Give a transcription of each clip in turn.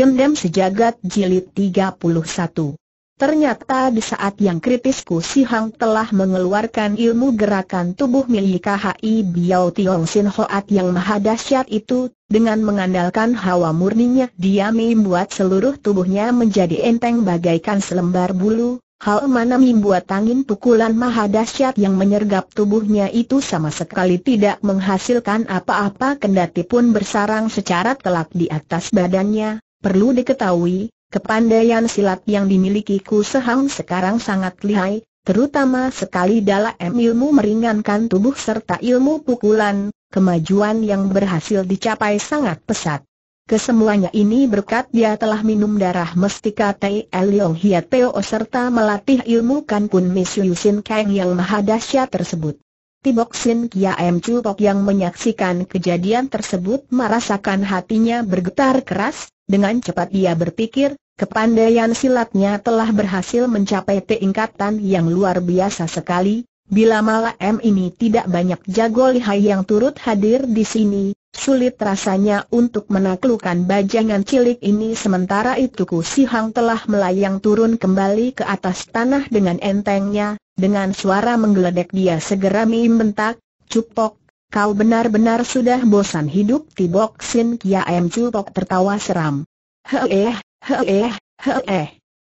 Dendam Sejagat Jilid 31 Ternyata di saat yang kritis Ku Si Hang telah mengeluarkan ilmu gerakan tubuh milik KHI Biao Tiong Sin Hoat yang maha mahadasyat itu, dengan mengandalkan hawa murninya dia membuat seluruh tubuhnya menjadi enteng bagaikan selembar bulu, hal mana membuat angin pukulan maha mahadasyat yang menyergap tubuhnya itu sama sekali tidak menghasilkan apa-apa kendati pun bersarang secara telak di atas badannya, Perlu diketahui, kepandaian silat yang dimilikiku Sehang sekarang sangat lihai, terutama sekali dalam ilmu meringankan tubuh serta ilmu pukulan, kemajuan yang berhasil dicapai sangat pesat. Kesemuanya ini berkat dia telah minum darah mestika Tai Liong Hiat Teo serta melatih ilmu Kan Kun Misyusin Kang yang maha dahsyat tersebut. Tibok Sin Kia M Chupok yang menyaksikan kejadian tersebut merasakan hatinya bergetar keras, dengan cepat dia berpikir, kepandaian silatnya telah berhasil mencapai tingkatan yang luar biasa sekali. Bila malah M ini tidak banyak jago lihai yang turut hadir di sini, sulit rasanya untuk menaklukkan bajangan cilik ini sementara itu Kusi Hang telah melayang turun kembali ke atas tanah dengan entengnya, dengan suara menggeledek dia segera membentak, cupok, Kau benar-benar sudah bosan hidup Tibok KIA M cupok tertawa seram. Heeh, heeh, heeh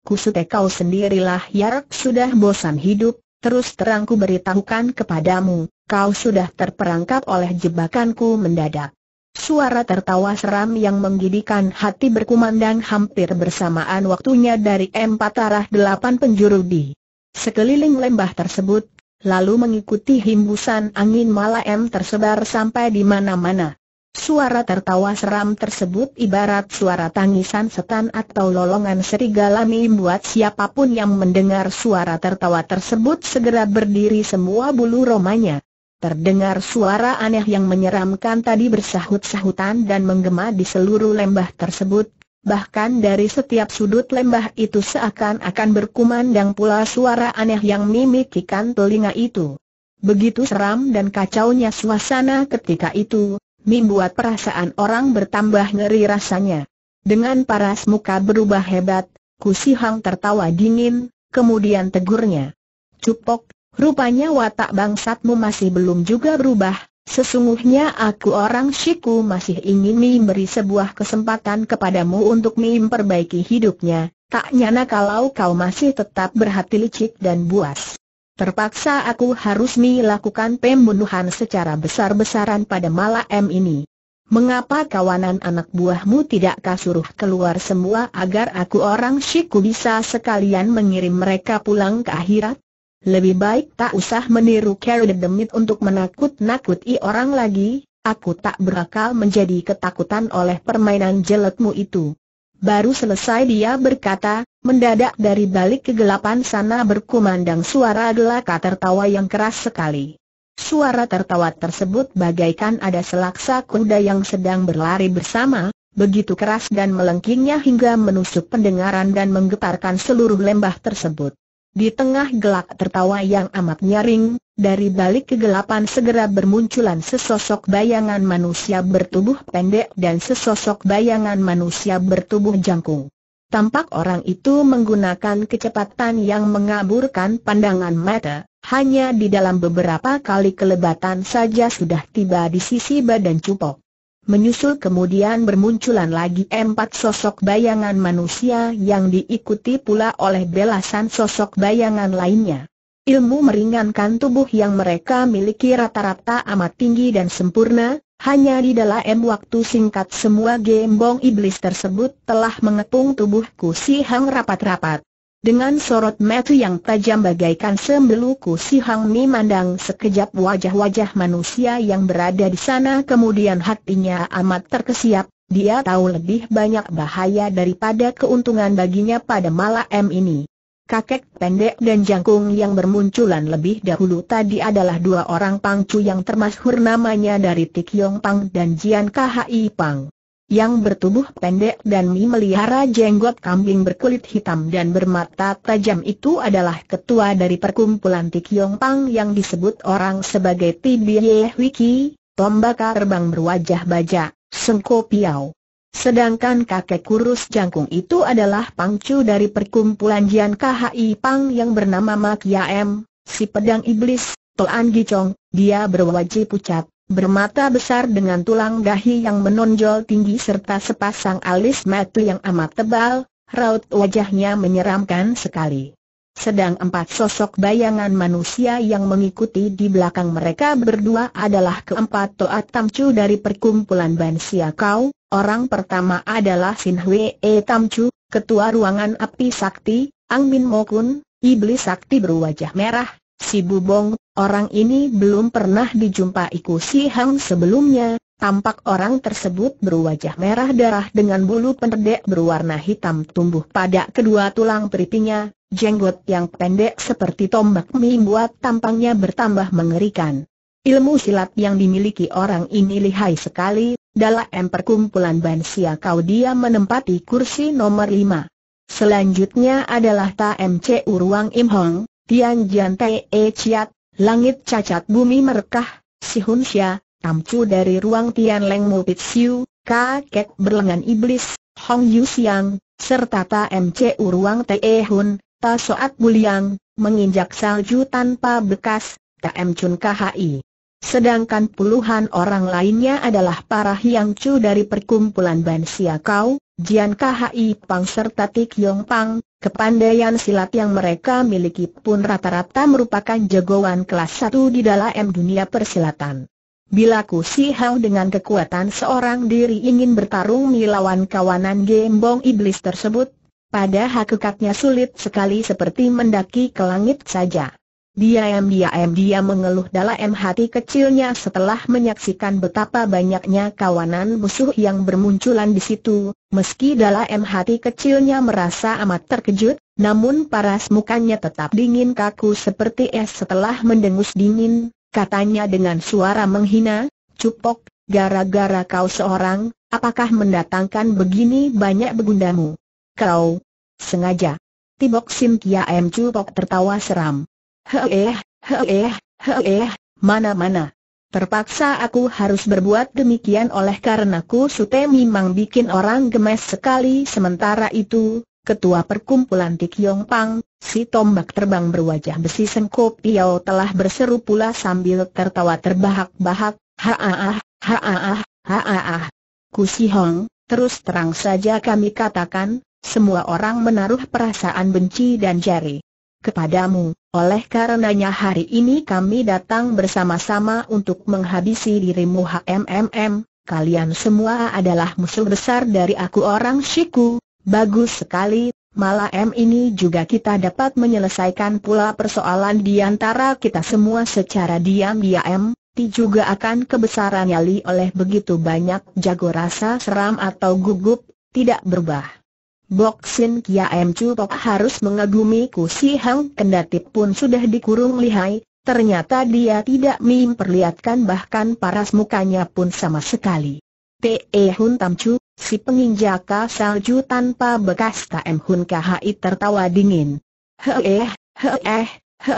Kusute kau sendirilah Yarak sudah bosan hidup, terus terangku beritahukan kepadamu, kau sudah terperangkap oleh jebakanku mendadak. Suara tertawa seram yang menggidikan hati berkumandang hampir bersamaan waktunya dari empat arah delapan penjuru di sekeliling lembah tersebut, lalu mengikuti hembusan angin malam tersebar sampai di mana-mana. Suara tertawa seram tersebut ibarat suara tangisan setan atau lolongan serigala membuat siapapun yang mendengar suara tertawa tersebut segera berdiri semua bulu romanya. Terdengar suara aneh yang menyeramkan tadi bersahut-sahutan dan menggema di seluruh lembah tersebut bahkan dari setiap sudut lembah itu seakan-akan berkumandang pula suara aneh yang mimikikan telinga itu. Begitu seram dan kacaunya suasana ketika itu, membuat perasaan orang bertambah ngeri rasanya. Dengan paras muka berubah hebat, Kusihang tertawa dingin, kemudian tegurnya. Cupok, rupanya watak bangsatmu masih belum juga berubah, Sesungguhnya aku orang Shiku masih ingin memberi sebuah kesempatan kepadamu untuk memperbaiki hidupnya, tak nyana kalau kau masih tetap berhati licik dan buas. Terpaksa aku harus melakukan pembunuhan secara besar-besaran pada malam ini. Mengapa kawanan anak buahmu tidak kasuruh keluar semua agar aku orang Shiku bisa sekalian mengirim mereka pulang ke akhirat? lebih baik tak usah meniru Carol Demit untuk menakut-nakuti orang lagi, aku tak berakal menjadi ketakutan oleh permainan jeletmu itu. Baru selesai dia berkata, mendadak dari balik kegelapan sana berkumandang suara gelaka tertawa yang keras sekali. Suara tertawa tersebut bagaikan ada selaksa kuda yang sedang berlari bersama, begitu keras dan melengkingnya hingga menusuk pendengaran dan menggetarkan seluruh lembah tersebut. Di tengah gelak tertawa yang amat nyaring, dari balik kegelapan segera bermunculan sesosok bayangan manusia bertubuh pendek dan sesosok bayangan manusia bertubuh jangkung. Tampak orang itu menggunakan kecepatan yang mengaburkan pandangan mata, hanya di dalam beberapa kali kelebatan saja sudah tiba di sisi badan cupok. Menyusul kemudian bermunculan lagi empat sosok bayangan manusia yang diikuti pula oleh belasan sosok bayangan lainnya. Ilmu meringankan tubuh yang mereka miliki rata-rata amat tinggi dan sempurna, hanya di dalam waktu singkat semua gembong iblis tersebut telah mengepung tubuhku si Hang rapat-rapat. Dengan sorot mata yang tajam bagaikan sembeluku si Hang Mi mandang sekejap wajah-wajah manusia yang berada di sana kemudian hatinya amat terkesiap, dia tahu lebih banyak bahaya daripada keuntungan baginya pada malam ini. Kakek pendek dan jangkung yang bermunculan lebih dahulu tadi adalah dua orang pangcu yang termasuk namanya dari Tikyong Pang dan Jian Khi Pang yang bertubuh pendek dan memelihara jenggot kambing berkulit hitam dan bermata tajam itu adalah ketua dari perkumpulan Tikyong Pang yang disebut orang sebagai Tibie Wiki, tombak terbang berwajah baja, Sengko Piao. Sedangkan kakek kurus jangkung itu adalah pangcu dari perkumpulan Jian KHI Pang yang bernama Makia M, si pedang iblis, Toan Gicong, dia berwajah pucat, bermata besar dengan tulang dahi yang menonjol tinggi serta sepasang alis mata yang amat tebal, raut wajahnya menyeramkan sekali. Sedang empat sosok bayangan manusia yang mengikuti di belakang mereka berdua adalah keempat Toat Tamcu dari perkumpulan Bansia Kau, orang pertama adalah Sin Hwee Tamcu, ketua ruangan api sakti, Ang Min Mokun, iblis sakti berwajah merah, Si Bubong, Orang ini belum pernah Ku si Hang sebelumnya, tampak orang tersebut berwajah merah darah dengan bulu pendek berwarna hitam tumbuh pada kedua tulang peripinya. jenggot yang pendek seperti tombak membuat tampangnya bertambah mengerikan. Ilmu silat yang dimiliki orang ini lihai sekali, dalam perkumpulan Bansia Kau dia menempati kursi nomor lima. Selanjutnya adalah TMC Chu Ruang Im Hong, Tian Jian Te E Chiat, Langit cacat bumi merekah, si Xia, tamcu dari ruang Tian Leng Pit Siu, kakek berlengan iblis, Hong Yu Siang, serta Ta MCU ruang Te e Hun, Ta Soat Buliang, menginjak salju tanpa bekas, Ta M Chun KHI. Sedangkan puluhan orang lainnya adalah para Hiang Chu dari perkumpulan Ban Kau, Jian KHI Pang serta Tik Yong Pang, Kepandaian silat yang mereka miliki pun rata-rata merupakan jagoan kelas satu di dalam dunia persilatan. Bila Ku Si Hao dengan kekuatan seorang diri ingin bertarung melawan kawanan gembong iblis tersebut, pada hakikatnya sulit sekali seperti mendaki ke langit saja. Diam-diam dia mengeluh dalam hati kecilnya setelah menyaksikan betapa banyaknya kawanan musuh yang bermunculan di situ, meski dalam hati kecilnya merasa amat terkejut, namun paras mukanya tetap dingin kaku seperti es setelah mendengus dingin, katanya dengan suara menghina, Cupok, gara-gara kau seorang, apakah mendatangkan begini banyak begundamu? Kau, sengaja. Tibok Sim Kia m Cupok tertawa seram. Heeh, heeh, heeh, mana-mana. Terpaksa aku harus berbuat demikian oleh karena ku sute memang bikin orang gemes sekali sementara itu, Ketua Perkumpulan Tik Yong Pang, si tombak terbang berwajah besi sengkop Piao telah berseru pula sambil tertawa terbahak-bahak, Haah, haah, haah. Ku Si Hong, terus terang saja kami katakan, semua orang menaruh perasaan benci dan jari kepadamu, oleh karenanya hari ini kami datang bersama-sama untuk menghabisi dirimu HMMM, kalian semua adalah musuh besar dari aku orang Shiku, bagus sekali, malam ini juga kita dapat menyelesaikan pula persoalan di antara kita semua secara diam-diam, Ti juga akan kebesaran nyali oleh begitu banyak jago rasa seram atau gugup, tidak berubah. Bok Sin Kia M Chu Tok harus mengagumi Ku Si Hang kendati pun sudah dikurung lihai, ternyata dia tidak memperlihatkan bahkan paras mukanya pun sama sekali. Te Hun Tam Chu, si penginjaka salju tanpa bekas KM Hun KHI tertawa dingin. eh, heeh,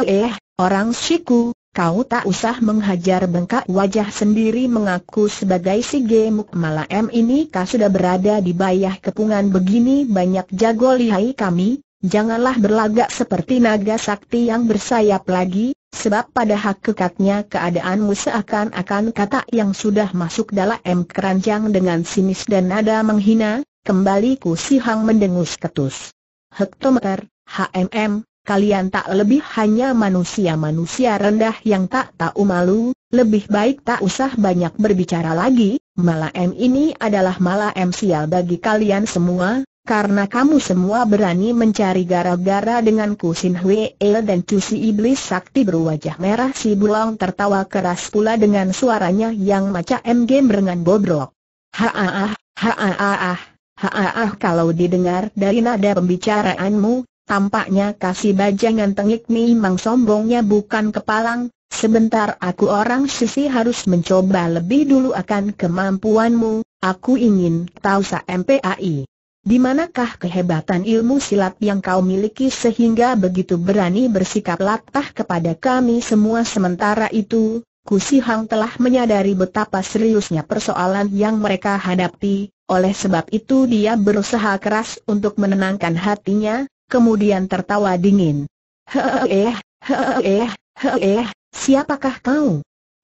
eh, orang siku, Kau tak usah menghajar bengkak wajah sendiri mengaku sebagai si gemuk malam ini kau sudah berada di bayah kepungan begini banyak jago lihai kami, janganlah berlagak seperti naga sakti yang bersayap lagi, sebab pada hak kekatnya keadaanmu seakan-akan kata yang sudah masuk dalam keranjang dengan sinis dan nada menghina, kembali ku sihang mendengus ketus. Hektometer, HMM, kalian tak lebih hanya manusia-manusia rendah yang tak tahu malu, lebih baik tak usah banyak berbicara lagi, Malah M ini adalah malam sial bagi kalian semua, karena kamu semua berani mencari gara-gara dengan Kusin Hwee dan Cusi Iblis Sakti berwajah merah si Bulong tertawa keras pula dengan suaranya yang macam game dengan bobrok. Haaah, haaah, haaah, kalau didengar dari nada pembicaraanmu, Tampaknya kasih bajangan tengik memang sombongnya bukan kepalang, sebentar aku orang sisi harus mencoba lebih dulu akan kemampuanmu, aku ingin tahu sa MPAI. Di manakah kehebatan ilmu silat yang kau miliki sehingga begitu berani bersikap latah kepada kami semua sementara itu, Kusi Hang telah menyadari betapa seriusnya persoalan yang mereka hadapi, oleh sebab itu dia berusaha keras untuk menenangkan hatinya, kemudian tertawa dingin. Heeh, heeh, heeh, siapakah kau?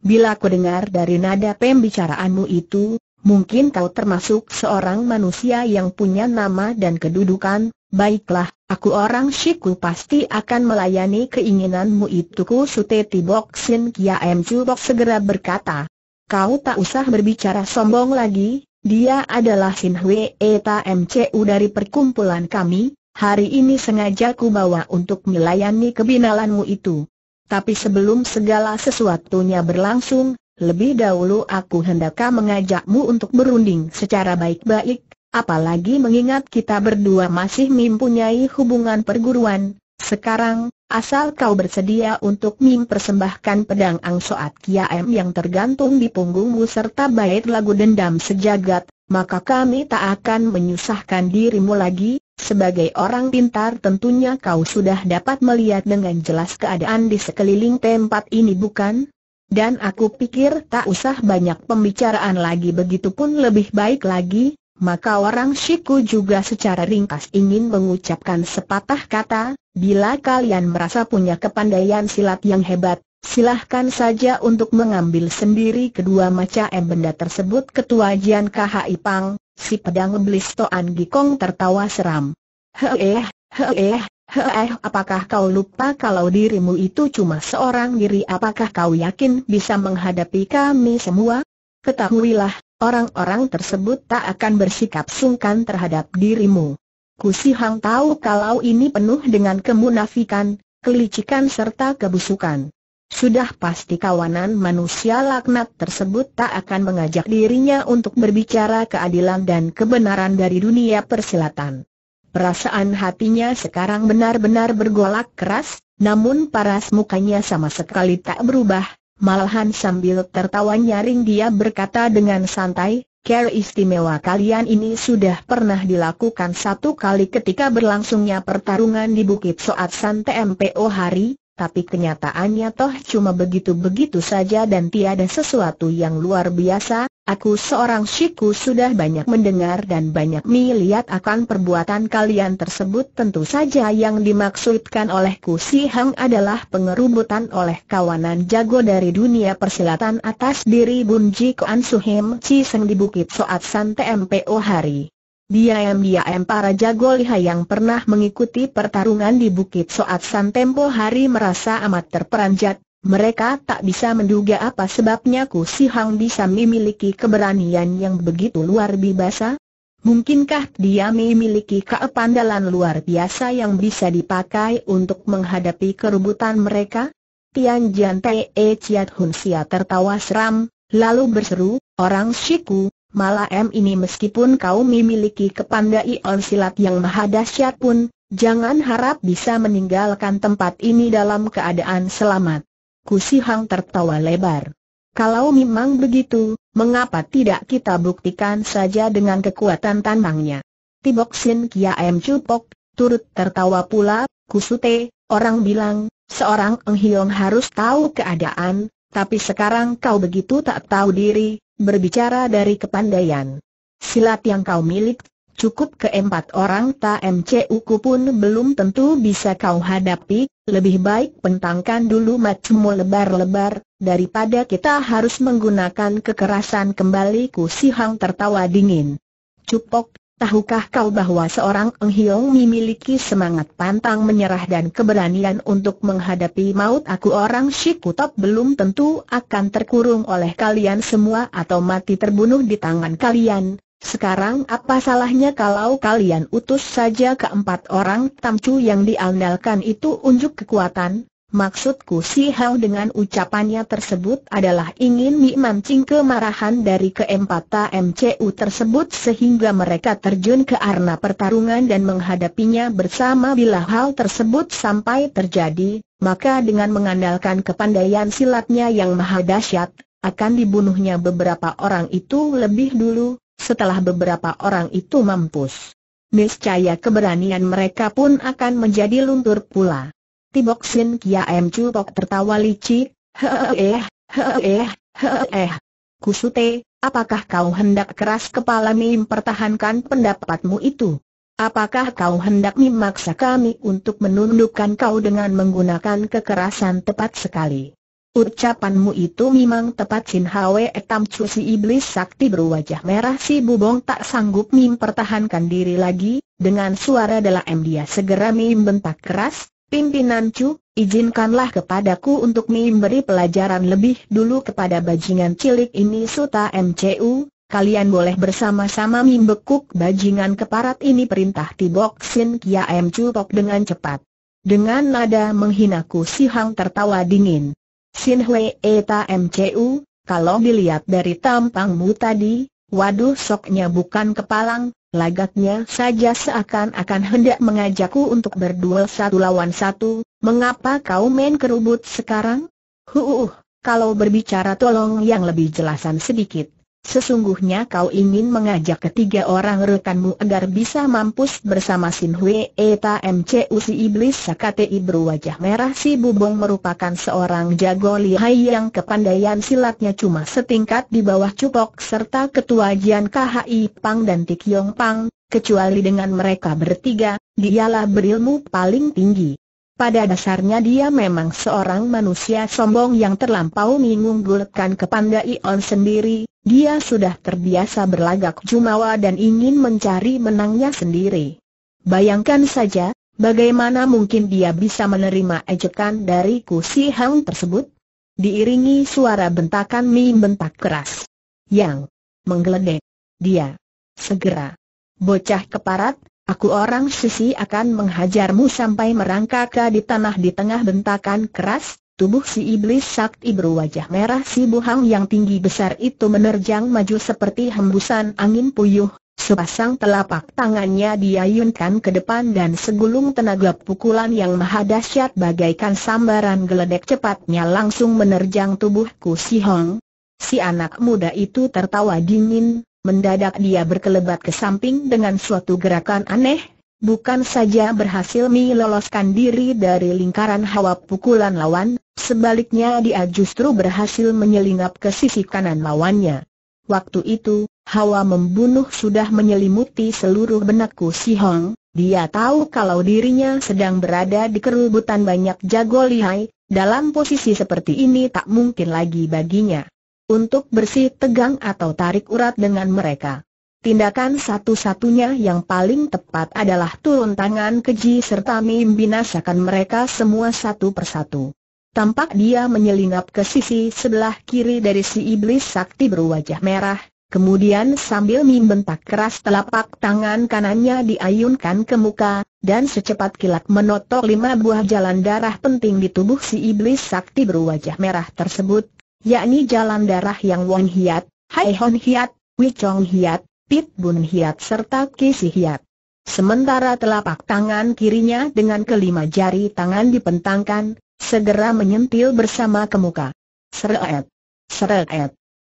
Bila ku dengar dari nada pembicaraanmu itu, mungkin kau termasuk seorang manusia yang punya nama dan kedudukan, baiklah, aku orang Shiku pasti akan melayani keinginanmu itu ku sute tibok sin kia em segera berkata. Kau tak usah berbicara sombong lagi, dia adalah Sin Hwee Eta MCU dari perkumpulan kami, Hari ini sengaja ku bawa untuk melayani kebinalanmu itu. Tapi sebelum segala sesuatunya berlangsung, lebih dahulu aku hendak mengajakmu untuk berunding secara baik-baik, apalagi mengingat kita berdua masih mempunyai hubungan perguruan. Sekarang, asal kau bersedia untuk mempersembahkan pedang Angsoat Kiam yang tergantung di punggungmu serta bait lagu dendam sejagat, maka kami tak akan menyusahkan dirimu lagi, sebagai orang pintar tentunya kau sudah dapat melihat dengan jelas keadaan di sekeliling tempat ini bukan? Dan aku pikir tak usah banyak pembicaraan lagi begitupun lebih baik lagi, maka orang Shiku juga secara ringkas ingin mengucapkan sepatah kata, bila kalian merasa punya kepandaian silat yang hebat, Silahkan saja untuk mengambil sendiri kedua macam benda tersebut Ketua Jian KHI ipang si pedang iblis Toan Gikong tertawa seram. Heeh, heeh, heeh, apakah kau lupa kalau dirimu itu cuma seorang diri apakah kau yakin bisa menghadapi kami semua? Ketahuilah, orang-orang tersebut tak akan bersikap sungkan terhadap dirimu. Kusi Hang tahu kalau ini penuh dengan kemunafikan, kelicikan serta kebusukan. Sudah pasti kawanan manusia laknat tersebut tak akan mengajak dirinya untuk berbicara keadilan dan kebenaran dari dunia persilatan. Perasaan hatinya sekarang benar-benar bergolak keras, namun paras mukanya sama sekali tak berubah, malahan sambil tertawa nyaring dia berkata dengan santai, Care istimewa kalian ini sudah pernah dilakukan satu kali ketika berlangsungnya pertarungan di Bukit Soat San TMPO hari, tapi kenyataannya toh cuma begitu-begitu saja dan tiada sesuatu yang luar biasa, aku seorang siku sudah banyak mendengar dan banyak melihat akan perbuatan kalian tersebut tentu saja yang dimaksudkan olehku si Hang adalah pengerubutan oleh kawanan jago dari dunia persilatan atas diri Bunji Kuan Suhim Chi Seng di Bukit Soat San TMPO hari Diam-diam para jago liha yang pernah mengikuti pertarungan di Bukit Soat San tempo hari merasa amat terperanjat, mereka tak bisa menduga apa sebabnya Ku Si Hang bisa memiliki keberanian yang begitu luar biasa. Mungkinkah dia memiliki keepandalan luar biasa yang bisa dipakai untuk menghadapi kerubutan mereka? Tian Jian Eciat Chiat Hun Sia tertawa seram, lalu berseru, Orang Shiku, Malah M ini meskipun kau memiliki kepandaian silat yang maha dahsyat pun, jangan harap bisa meninggalkan tempat ini dalam keadaan selamat. Kusi Hang tertawa lebar. Kalau memang begitu, mengapa tidak kita buktikan saja dengan kekuatan tanangnya? Tibok Sin Kia M Cupok, turut tertawa pula, Kusute, orang bilang, seorang Eng Hiong harus tahu keadaan, tapi sekarang kau begitu tak tahu diri, berbicara dari kepandaian. Silat yang kau milik, cukup keempat orang TMCU ku pun belum tentu bisa kau hadapi, lebih baik pentangkan dulu macemu lebar-lebar, daripada kita harus menggunakan kekerasan kembali ku si Hang tertawa dingin. Cupok, Tahukah kau bahwa seorang Eng Hiong memiliki semangat pantang menyerah dan keberanian untuk menghadapi maut aku orang Shikutop belum tentu akan terkurung oleh kalian semua atau mati terbunuh di tangan kalian. Sekarang apa salahnya kalau kalian utus saja keempat orang tamcu yang diandalkan itu unjuk kekuatan? Maksudku si Hao dengan ucapannya tersebut adalah ingin memancing kemarahan dari keempat MCU tersebut sehingga mereka terjun ke arena pertarungan dan menghadapinya bersama bila hal tersebut sampai terjadi, maka dengan mengandalkan kepandaian silatnya yang maha dahsyat, akan dibunuhnya beberapa orang itu lebih dulu, setelah beberapa orang itu mampus. Niscaya keberanian mereka pun akan menjadi luntur pula. Tibok Sin Kia M Chupok tertawa licik, heeh, heeh, heeh. Kusute, apakah kau hendak keras kepala mim pertahankan pendapatmu itu? Apakah kau hendak memaksa kami untuk menundukkan kau dengan menggunakan kekerasan tepat sekali? Ucapanmu itu memang tepat Sin Hwe Etam Chu si iblis sakti berwajah merah si bubong tak sanggup mim pertahankan diri lagi, dengan suara dalam dia segera mim bentak keras, Pimpinan Chu, izinkanlah kepadaku untuk memberi pelajaran lebih dulu kepada bajingan cilik ini Suta MCU, kalian boleh bersama-sama membekuk bajingan keparat ini perintah Tibok Sin Kia M Tok dengan cepat. Dengan nada menghinaku si Hang tertawa dingin. Sin Eta MCU, kalau dilihat dari tampangmu tadi, waduh soknya bukan kepalang, Lagaknya saja seakan-akan hendak mengajakku untuk berduel satu lawan satu, mengapa kau main kerubut sekarang? Huuuh, kalau berbicara tolong yang lebih jelasan sedikit. Sesungguhnya kau ingin mengajak ketiga orang rekanmu agar bisa mampus bersama Sin Hwe Eta MCU si Iblis Sakatei berwajah merah si Bubong merupakan seorang jago lihai yang kepandaian silatnya cuma setingkat di bawah Cupok serta ketua Jian KHI Pang dan Tik Yong Pang, kecuali dengan mereka bertiga, dialah berilmu paling tinggi. Pada dasarnya dia memang seorang manusia sombong yang terlampau mengunggulkan kepandaian sendiri, dia sudah terbiasa berlagak jumawa dan ingin mencari menangnya sendiri. Bayangkan saja, bagaimana mungkin dia bisa menerima ejekan dari Kusi Hang tersebut? Diiringi suara bentakan Mi bentak keras. Yang menggeledek. Dia. Segera. Bocah keparat, aku orang sisi akan menghajarmu sampai merangkaka di tanah di tengah bentakan keras, Tubuh si iblis sakti berwajah merah si buhang yang tinggi besar itu menerjang maju seperti hembusan angin puyuh, sepasang telapak tangannya diayunkan ke depan dan segulung tenaga pukulan yang maha dahsyat bagaikan sambaran geledek cepatnya langsung menerjang tubuhku si Hong. Si anak muda itu tertawa dingin, mendadak dia berkelebat ke samping dengan suatu gerakan aneh, Bukan saja berhasil meloloskan diri dari lingkaran hawa pukulan lawan, sebaliknya dia justru berhasil menyelinap ke sisi kanan lawannya. Waktu itu, hawa membunuh sudah menyelimuti seluruh benakku si Hong, dia tahu kalau dirinya sedang berada di kerubutan banyak jago lihai, dalam posisi seperti ini tak mungkin lagi baginya untuk bersih tegang atau tarik urat dengan mereka. Tindakan satu-satunya yang paling tepat adalah turun tangan keji serta membinasakan mereka semua satu persatu. Tampak dia menyelinap ke sisi sebelah kiri dari si iblis sakti berwajah merah, kemudian sambil membentak keras telapak tangan kanannya diayunkan ke muka, dan secepat kilat menotok lima buah jalan darah penting di tubuh si iblis sakti berwajah merah tersebut, yakni jalan darah yang Wong Hiat, Hai Hon Hiat, Wei Chong Hiat, Pit Bun Hiat serta Kisi Hiat. Sementara telapak tangan kirinya dengan kelima jari tangan dipentangkan, segera menyentil bersama ke muka. Seret, seret,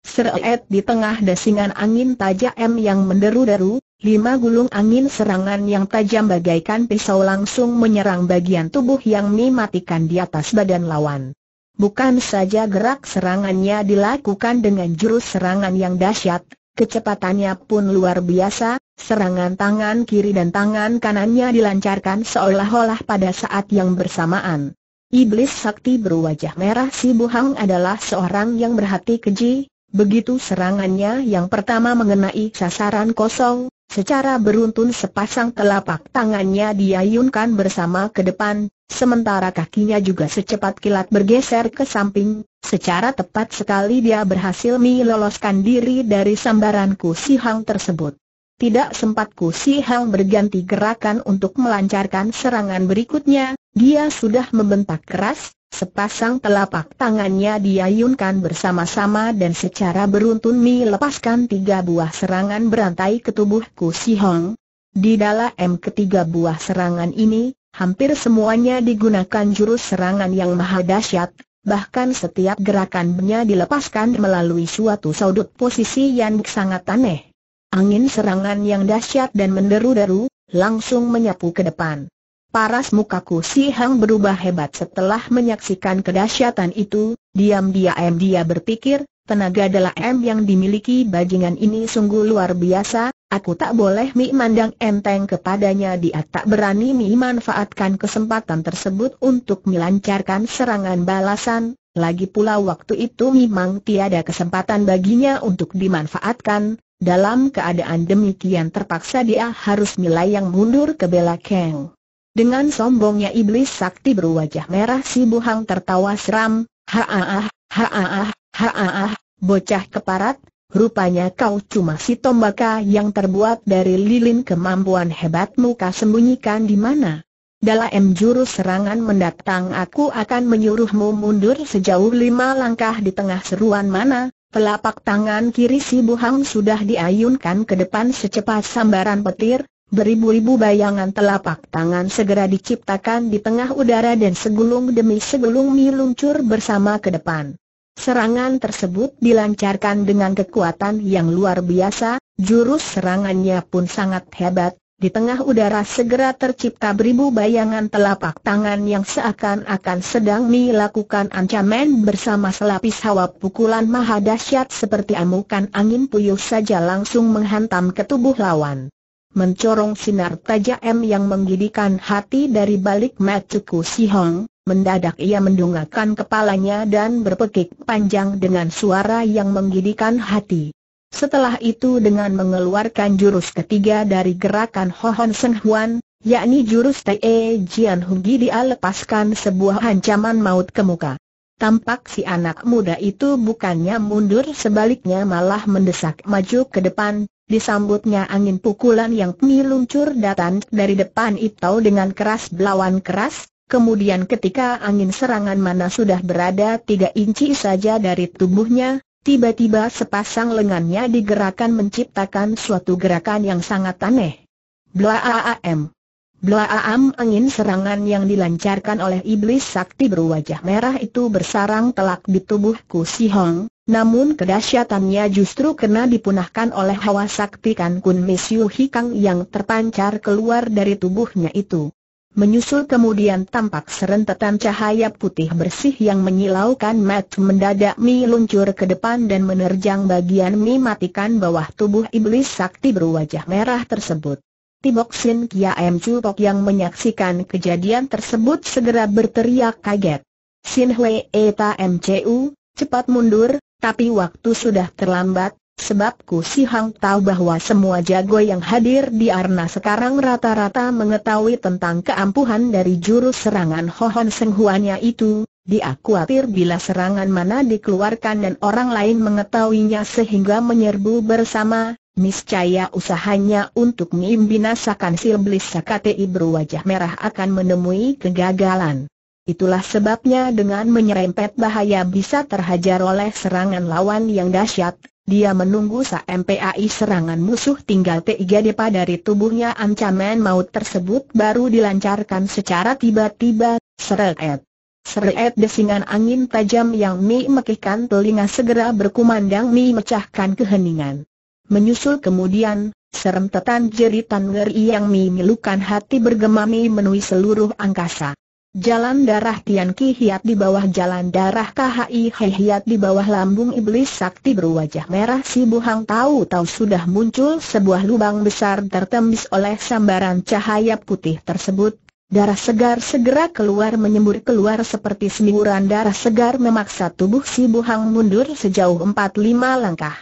seret di tengah desingan angin tajam yang menderu-deru, lima gulung angin serangan yang tajam bagaikan pisau langsung menyerang bagian tubuh yang mematikan di atas badan lawan. Bukan saja gerak serangannya dilakukan dengan jurus serangan yang dahsyat, Kecepatannya pun luar biasa, serangan tangan kiri dan tangan kanannya dilancarkan seolah-olah pada saat yang bersamaan. Iblis sakti berwajah merah si Buhang adalah seorang yang berhati keji, begitu serangannya yang pertama mengenai sasaran kosong, secara beruntun sepasang telapak tangannya diayunkan bersama ke depan, sementara kakinya juga secepat kilat bergeser ke samping, secara tepat sekali dia berhasil meloloskan diri dari sambaran Si Hang tersebut. Tidak sempat Si Hang berganti gerakan untuk melancarkan serangan berikutnya, dia sudah membentak keras, sepasang telapak tangannya diayunkan bersama-sama dan secara beruntun melepaskan tiga buah serangan berantai ke tubuh Si Hang. Di dalam ketiga buah serangan ini, hampir semuanya digunakan jurus serangan yang maha dahsyat, bahkan setiap gerakannya dilepaskan melalui suatu sudut posisi yang sangat aneh. Angin serangan yang dahsyat dan menderu-deru, langsung menyapu ke depan. Paras mukaku si Hang berubah hebat setelah menyaksikan kedahsyatan itu, diam-diam dia berpikir, tenaga dalam yang dimiliki bajingan ini sungguh luar biasa, Aku tak boleh memandang enteng kepadanya dia tak berani memanfaatkan kesempatan tersebut untuk melancarkan serangan balasan, lagi pula waktu itu memang tiada kesempatan baginya untuk dimanfaatkan, dalam keadaan demikian terpaksa dia harus melayang mundur ke belakang. Dengan sombongnya iblis sakti berwajah merah si Buhang tertawa seram, Haah, haah, haah, bocah keparat, Rupanya kau cuma si tombaka yang terbuat dari lilin kemampuan hebatmu kau sembunyikan di mana. Dalam jurus serangan mendatang aku akan menyuruhmu mundur sejauh lima langkah di tengah seruan mana, Pelapak tangan kiri si buhang sudah diayunkan ke depan secepat sambaran petir, beribu-ribu bayangan telapak tangan segera diciptakan di tengah udara dan segulung demi segulung meluncur bersama ke depan. Serangan tersebut dilancarkan dengan kekuatan yang luar biasa, jurus serangannya pun sangat hebat, di tengah udara segera tercipta beribu bayangan telapak tangan yang seakan-akan sedang melakukan ancaman bersama selapis hawa pukulan maha dahsyat seperti amukan angin puyuh saja langsung menghantam ke tubuh lawan. Mencorong sinar tajam yang menggidikan hati dari balik Si Hong. Mendadak ia mendongakkan kepalanya dan berpekik panjang dengan suara yang menggidikan hati. Setelah itu dengan mengeluarkan jurus ketiga dari gerakan Hohon Seng Huan, yakni jurus Te Jian Hugi dia lepaskan sebuah ancaman maut ke muka. Tampak si anak muda itu bukannya mundur sebaliknya malah mendesak maju ke depan, disambutnya angin pukulan yang meluncur datang dari depan itu dengan keras belawan keras, Kemudian ketika angin serangan mana sudah berada tiga inci saja dari tubuhnya, tiba-tiba sepasang lengannya digerakkan menciptakan suatu gerakan yang sangat aneh. Blaaam. Blaaam angin serangan yang dilancarkan oleh iblis sakti berwajah merah itu bersarang telak di tubuhku si Hong, namun kedahsyatannya justru kena dipunahkan oleh hawa sakti Kan Kun Misyuhi Kang yang terpancar keluar dari tubuhnya itu. Menyusul kemudian tampak serentetan cahaya putih bersih yang menyilaukan mat mendadak Mi luncur ke depan dan menerjang bagian Mi matikan bawah tubuh iblis sakti berwajah merah tersebut. Tibok Sin Kia M Chupok yang menyaksikan kejadian tersebut segera berteriak kaget. Sin Hwe Eta MCU, cepat mundur, tapi waktu sudah terlambat, Sebab Ku Si Hang tahu bahwa semua jago yang hadir di Arna sekarang rata-rata mengetahui tentang keampuhan dari jurus serangan Hohon Senghuanya itu, dia khawatir bila serangan mana dikeluarkan dan orang lain mengetahuinya sehingga menyerbu bersama, niscaya usahanya untuk membinasakan Silblis Sakatei berwajah merah akan menemui kegagalan. Itulah sebabnya dengan menyerempet bahaya bisa terhajar oleh serangan lawan yang dahsyat, dia menunggu sampai serangan musuh tinggal tiga depa dari tubuhnya ancaman maut tersebut baru dilancarkan secara tiba-tiba, seret. Seret desingan angin tajam yang mi mekihkan telinga segera berkumandang mi mecahkan keheningan. Menyusul kemudian, serem tetan jeritan ngeri yang mi milukan hati bergema mi seluruh angkasa. Jalan darah Tian Ki Hiat di bawah jalan darah KHI He Hiat di bawah lambung iblis sakti berwajah merah si Buhang tahu-tahu sudah muncul sebuah lubang besar tertembus oleh sambaran cahaya putih tersebut. Darah segar segera keluar menyembur keluar seperti semburan darah segar memaksa tubuh si Buhang mundur sejauh 4-5 langkah.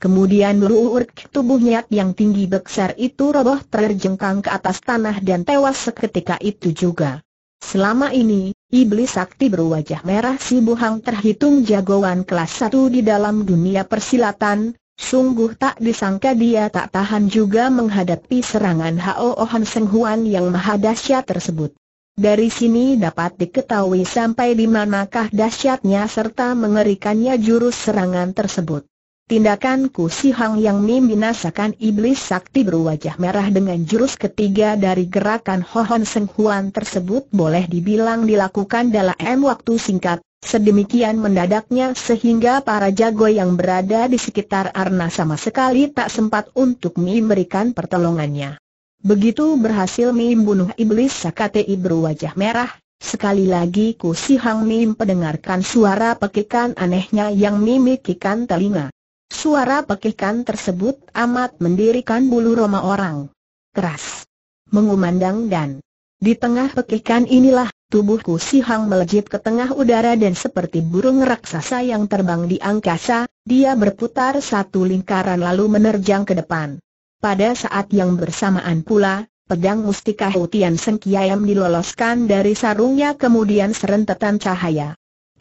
Kemudian beruruk tubuhnya yang tinggi besar itu roboh terjengkang ke atas tanah dan tewas seketika itu juga. Selama ini, iblis sakti berwajah merah si Buhang terhitung jagoan kelas satu di dalam dunia persilatan, sungguh tak disangka dia tak tahan juga menghadapi serangan Hao Ohan Seng Huan yang maha dahsyat tersebut. Dari sini dapat diketahui sampai di manakah dahsyatnya serta mengerikannya jurus serangan tersebut. Tindakanku si Hang yang membinasakan iblis sakti berwajah merah dengan jurus ketiga dari gerakan Hohon Seng Huan tersebut boleh dibilang dilakukan dalam waktu singkat, sedemikian mendadaknya sehingga para jago yang berada di sekitar Arna sama sekali tak sempat untuk memberikan pertolongannya. Begitu berhasil membunuh iblis sakti berwajah merah, Sekali lagi Ku Si Hang Mim pendengarkan suara pekikan anehnya yang mimikikan telinga. Suara pekikan tersebut amat mendirikan bulu roma orang. Keras. Mengumandang dan di tengah pekikan inilah, tubuhku si Hang melejit ke tengah udara dan seperti burung raksasa yang terbang di angkasa, dia berputar satu lingkaran lalu menerjang ke depan. Pada saat yang bersamaan pula, pedang mustika Hutian Sengkiayam diloloskan dari sarungnya kemudian serentetan cahaya.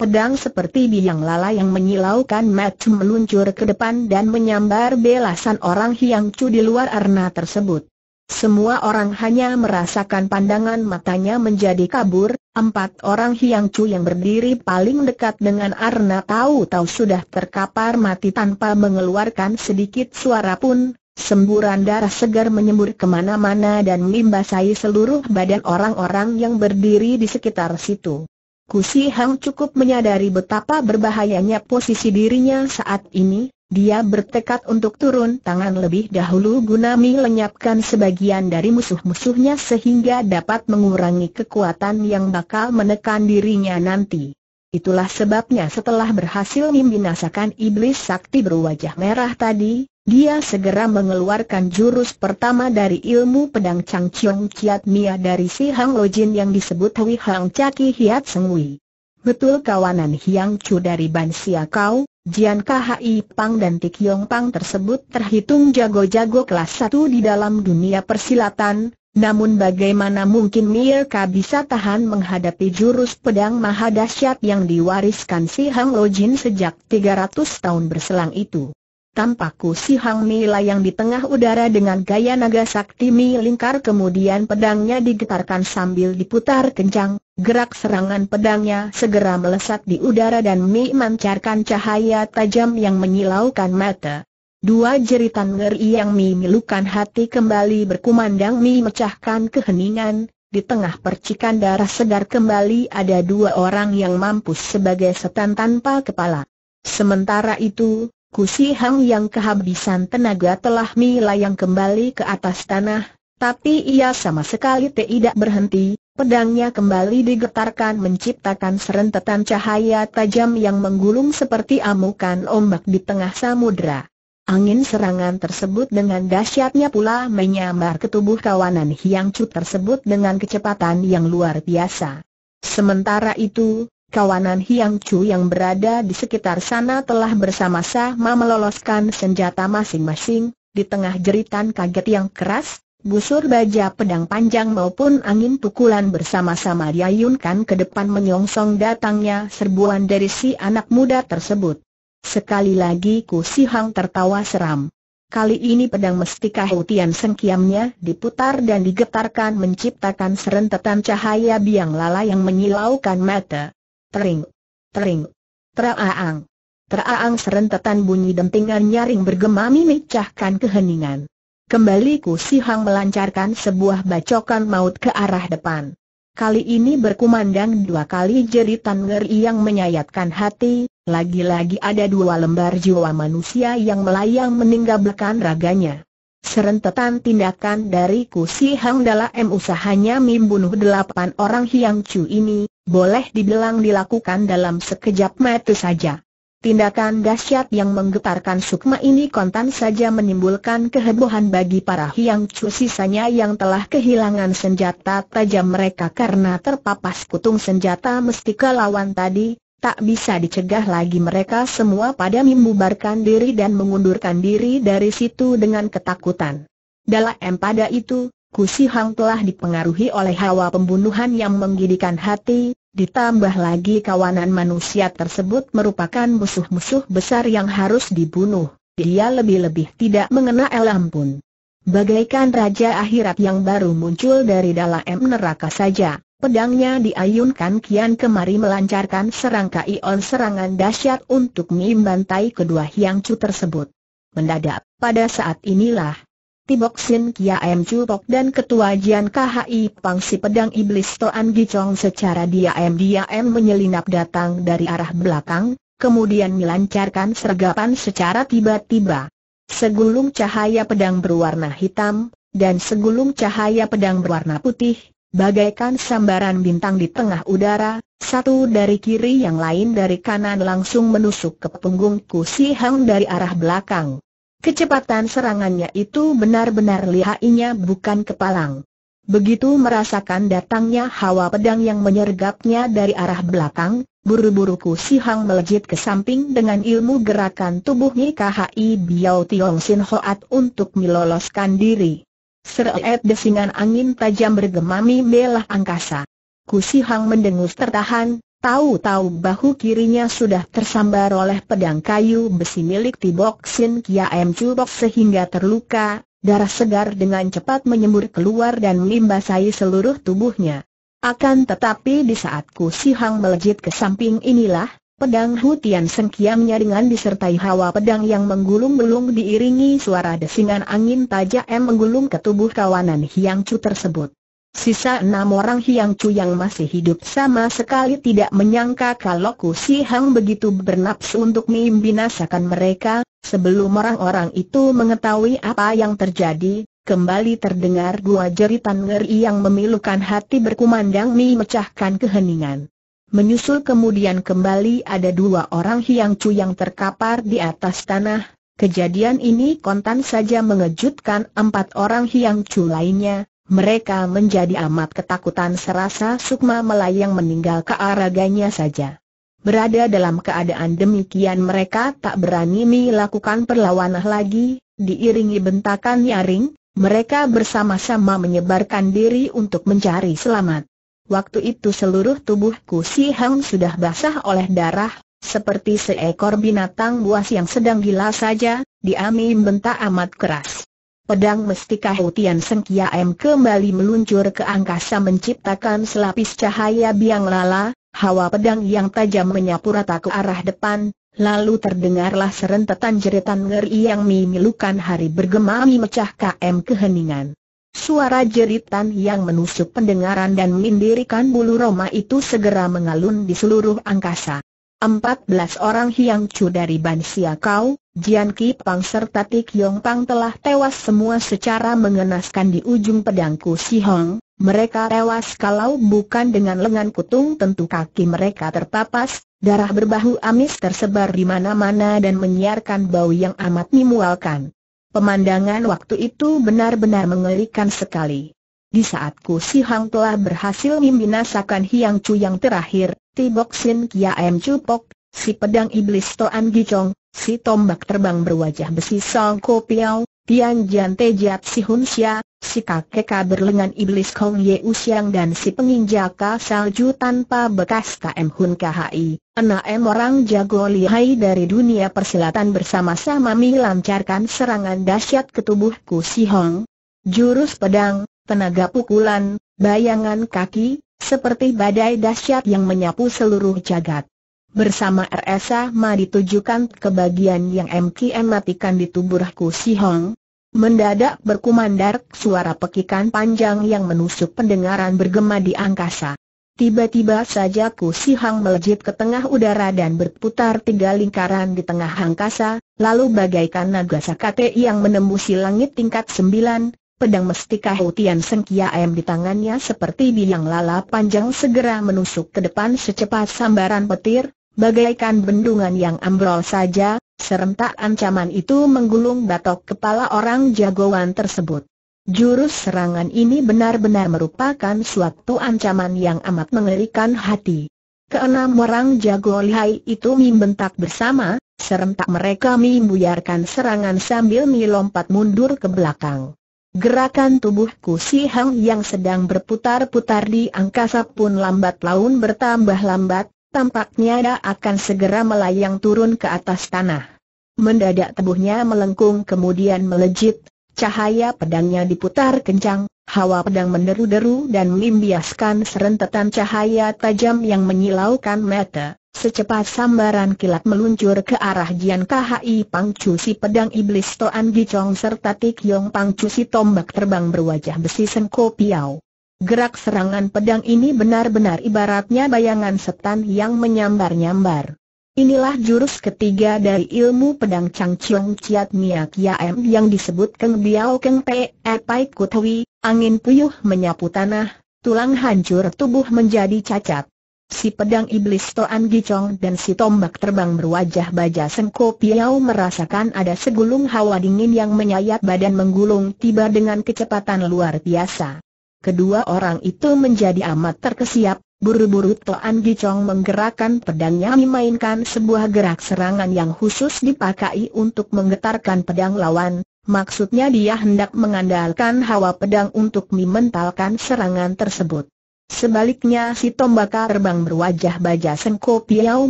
Pedang seperti biang lala yang menyilaukan mata meluncur ke depan dan menyambar belasan orang Hiang Chu di luar arena tersebut. Semua orang hanya merasakan pandangan matanya menjadi kabur, empat orang Hiang Chu yang berdiri paling dekat dengan arena tahu-tahu sudah terkapar mati tanpa mengeluarkan sedikit suara pun, Semburan darah segar menyembur kemana-mana dan membasahi seluruh badan orang-orang yang berdiri di sekitar situ. Kusi Hang cukup menyadari betapa berbahayanya posisi dirinya saat ini, dia bertekad untuk turun tangan lebih dahulu guna melenyapkan sebagian dari musuh-musuhnya sehingga dapat mengurangi kekuatan yang bakal menekan dirinya nanti. Itulah sebabnya setelah berhasil membinasakan iblis sakti berwajah merah tadi, dia segera mengeluarkan jurus pertama dari ilmu pedang Chang Chiong Chiat Mia dari si Hang Lojin yang disebut Hui Hang Caki Hiat Sengwi. Betul kawanan Hiang Chu dari Ban Sia Kau, Jian Kahai Pang dan Tik Yong Pang tersebut terhitung jago-jago kelas satu di dalam dunia persilatan, namun bagaimana mungkin Mirka bisa tahan menghadapi jurus pedang maha yang diwariskan si Hang Lojin sejak 300 tahun berselang itu. Tampakku si Hang Mi layang di tengah udara dengan gaya naga sakti Mi lingkar kemudian pedangnya digetarkan sambil diputar kencang, gerak serangan pedangnya segera melesat di udara dan Mi mancarkan cahaya tajam yang menyilaukan mata. Dua jeritan ngeri yang Mi milukan hati kembali berkumandang Mi mecahkan keheningan, di tengah percikan darah segar kembali ada dua orang yang mampus sebagai setan tanpa kepala. Sementara itu, Kusi Hang yang kehabisan tenaga telah melayang kembali ke atas tanah, tapi ia sama sekali tidak berhenti, pedangnya kembali digetarkan menciptakan serentetan cahaya tajam yang menggulung seperti amukan ombak di tengah samudera. Angin serangan tersebut dengan dahsyatnya pula menyambar ke tubuh kawanan Hiang Chu tersebut dengan kecepatan yang luar biasa. Sementara itu, kawanan Hiang Chu yang berada di sekitar sana telah bersama-sama meloloskan senjata masing-masing, di tengah jeritan kaget yang keras, busur baja pedang panjang maupun angin pukulan bersama-sama diayunkan ke depan menyongsong datangnya serbuan dari si anak muda tersebut. Sekali lagi Ku Si Hang tertawa seram. Kali ini pedang mestika hutian sengkiamnya diputar dan digetarkan menciptakan serentetan cahaya biang lala yang menyilaukan mata. Tering. Tering. Teraang. Teraang serentetan bunyi dentingan nyaring bergema memecahkan keheningan. Kembali Ku Sihang melancarkan sebuah bacokan maut ke arah depan. Kali ini berkumandang dua kali jeritan ngeri yang menyayatkan hati, lagi-lagi ada dua lembar jiwa manusia yang melayang meninggalkan raganya. Serentetan tindakan dari Kusi Hang dalam usahanya membunuh delapan orang Hiang Chu ini, boleh dibilang dilakukan dalam sekejap mata saja. Tindakan dahsyat yang menggetarkan sukma ini kontan saja menimbulkan kehebohan bagi para Hiang Chu sisanya yang telah kehilangan senjata tajam mereka karena terpapas kutung senjata mestika lawan tadi, Tak bisa dicegah lagi mereka semua pada membubarkan diri dan mengundurkan diri dari situ dengan ketakutan. Dalam pada itu, Kusi Hang telah dipengaruhi oleh hawa pembunuhan yang menggidikan hati, ditambah lagi kawanan manusia tersebut merupakan musuh-musuh besar yang harus dibunuh. Dia lebih-lebih tidak mengena elam pun. Bagaikan raja akhirat yang baru muncul dari dalam neraka saja. Pedangnya diayunkan kian kemari melancarkan serangkaian on serangan dahsyat untuk membantai kedua Hiang Chu tersebut. Mendadak, pada saat inilah, Tibok Sin Kia M Chu Pok dan Ketua Jian KHI Pangsi Pedang Iblis Toan Gicong secara diam-diam menyelinap datang dari arah belakang, kemudian melancarkan sergapan secara tiba-tiba. Segulung cahaya pedang berwarna hitam, dan segulung cahaya pedang berwarna putih, Bagaikan sambaran bintang di tengah udara, satu dari kiri yang lain dari kanan langsung menusuk ke punggung si Hang dari arah belakang. Kecepatan serangannya itu benar-benar lihainya bukan kepalang. Begitu merasakan datangnya hawa pedang yang menyergapnya dari arah belakang, buru-buru ku si Hang melejit ke samping dengan ilmu gerakan tubuhnya KHI Biao Tiong Sin Hoat untuk meloloskan diri. Seret desingan angin tajam bergemami belah angkasa. Kusi Hang mendengus tertahan, tahu-tahu bahu kirinya sudah tersambar oleh pedang kayu besi milik Tibok Sin M Chubok sehingga terluka, darah segar dengan cepat menyembur keluar dan melimbasai seluruh tubuhnya. Akan tetapi di saat Kusi Hang melejit ke samping inilah, Pedang Hutian sengkiamnya dengan disertai hawa pedang yang menggulung-gulung diiringi suara desingan angin tajam menggulung ke tubuh kawanan Hiang Chu tersebut. Sisa enam orang Hiang Chu yang masih hidup sama sekali tidak menyangka kalau Ku Si Hang begitu bernafsu untuk membinasakan mereka, sebelum orang-orang itu mengetahui apa yang terjadi, kembali terdengar gua jeritan ngeri yang memilukan hati berkumandang memecahkan keheningan. Menyusul kemudian kembali ada dua orang Hiang Chu yang terkapar di atas tanah. Kejadian ini kontan saja mengejutkan empat orang Hiang Chu lainnya. Mereka menjadi amat ketakutan serasa Sukma melayang meninggal ke araganya saja. Berada dalam keadaan demikian mereka tak berani melakukan perlawanan lagi, diiringi bentakan nyaring, mereka bersama-sama menyebarkan diri untuk mencari selamat. Waktu itu seluruh tubuhku Si Hang sudah basah oleh darah, seperti seekor binatang buas yang sedang gila saja, diamim bentak amat keras. Pedang mestika Hutian Sengkia M kembali meluncur ke angkasa menciptakan selapis cahaya biang lala, hawa pedang yang tajam menyapu rata ke arah depan, lalu terdengarlah serentetan jeritan ngeri yang memilukan hari bergema memecah KM keheningan. Suara jeritan yang menusuk pendengaran dan mendirikan bulu roma itu segera mengalun di seluruh angkasa. Empat belas orang Hiang Chu dari Ban Kau, Jian Ki Pang serta Tik Yong Pang telah tewas semua secara mengenaskan di ujung pedangku Si Hong. Mereka tewas kalau bukan dengan lengan kutung tentu kaki mereka terpapas, darah berbahu amis tersebar di mana-mana dan menyiarkan bau yang amat memualkan. Pemandangan waktu itu benar-benar mengerikan sekali. Di saat Ku Si Hang telah berhasil membinasakan Hiang Chu yang terakhir, Bok Sin Kia M Pok, si pedang iblis Toan Gicong, si tombak terbang berwajah besi Song Ko Piao, Tian Jian Te Jiat Si Hun Xia, si kakek berlengan iblis Kong Ye Siang dan si penginjak salju tanpa bekas KM Hun KHI, enam orang jago lihai dari dunia persilatan bersama-sama melancarkan serangan dahsyat ke tubuhku Si Hong. Jurus pedang, tenaga pukulan, bayangan kaki, seperti badai dahsyat yang menyapu seluruh jagat. Bersama RSA Ma ditujukan ke bagian yang MKM matikan di tubuhku si Hong. Mendadak berkumandar suara pekikan panjang yang menusuk pendengaran bergema di angkasa. Tiba-tiba saja Ku Si Hang melejit ke tengah udara dan berputar tiga lingkaran di tengah angkasa, lalu bagaikan naga sakate yang menembusi langit tingkat sembilan, pedang mestika Houtian Sengkia M di tangannya seperti biang lala panjang segera menusuk ke depan secepat sambaran petir, Bagaikan bendungan yang ambrol saja, serentak ancaman itu menggulung batok kepala orang jagoan tersebut. Jurus serangan ini benar-benar merupakan suatu ancaman yang amat mengerikan hati. Keenam orang jago lihai itu membentak bersama, serentak mereka membuyarkan serangan sambil melompat mundur ke belakang. Gerakan tubuh sihang Hang yang sedang berputar-putar di angkasa pun lambat laun bertambah lambat, Tampaknya dia akan segera melayang turun ke atas tanah. Mendadak tubuhnya melengkung kemudian melejit, cahaya pedangnya diputar kencang, hawa pedang menderu-deru dan membiaskan serentetan cahaya tajam yang menyilaukan mata. Secepat sambaran kilat meluncur ke arah Jian KHI Pangcu si pedang iblis Toan Gicong serta Tik Yong Pangcu si tombak terbang berwajah besi senko piao. Gerak serangan pedang ini benar-benar ibaratnya bayangan setan yang menyambar-nyambar. Inilah jurus ketiga dari ilmu pedang Chang Chiong Chiat Miak Yaem yang disebut Keng Biao Keng Pe E Pai Kutwi, angin puyuh menyapu tanah, tulang hancur tubuh menjadi cacat. Si pedang iblis Toan Gicong dan si tombak terbang berwajah baja Sengko Piao merasakan ada segulung hawa dingin yang menyayat badan menggulung tiba dengan kecepatan luar biasa. Kedua orang itu menjadi amat terkesiap, buru-buru Toan Gicong menggerakkan pedangnya memainkan sebuah gerak serangan yang khusus dipakai untuk menggetarkan pedang lawan, maksudnya dia hendak mengandalkan hawa pedang untuk mementalkan serangan tersebut. Sebaliknya si tombaka terbang berwajah baja Sengko Piau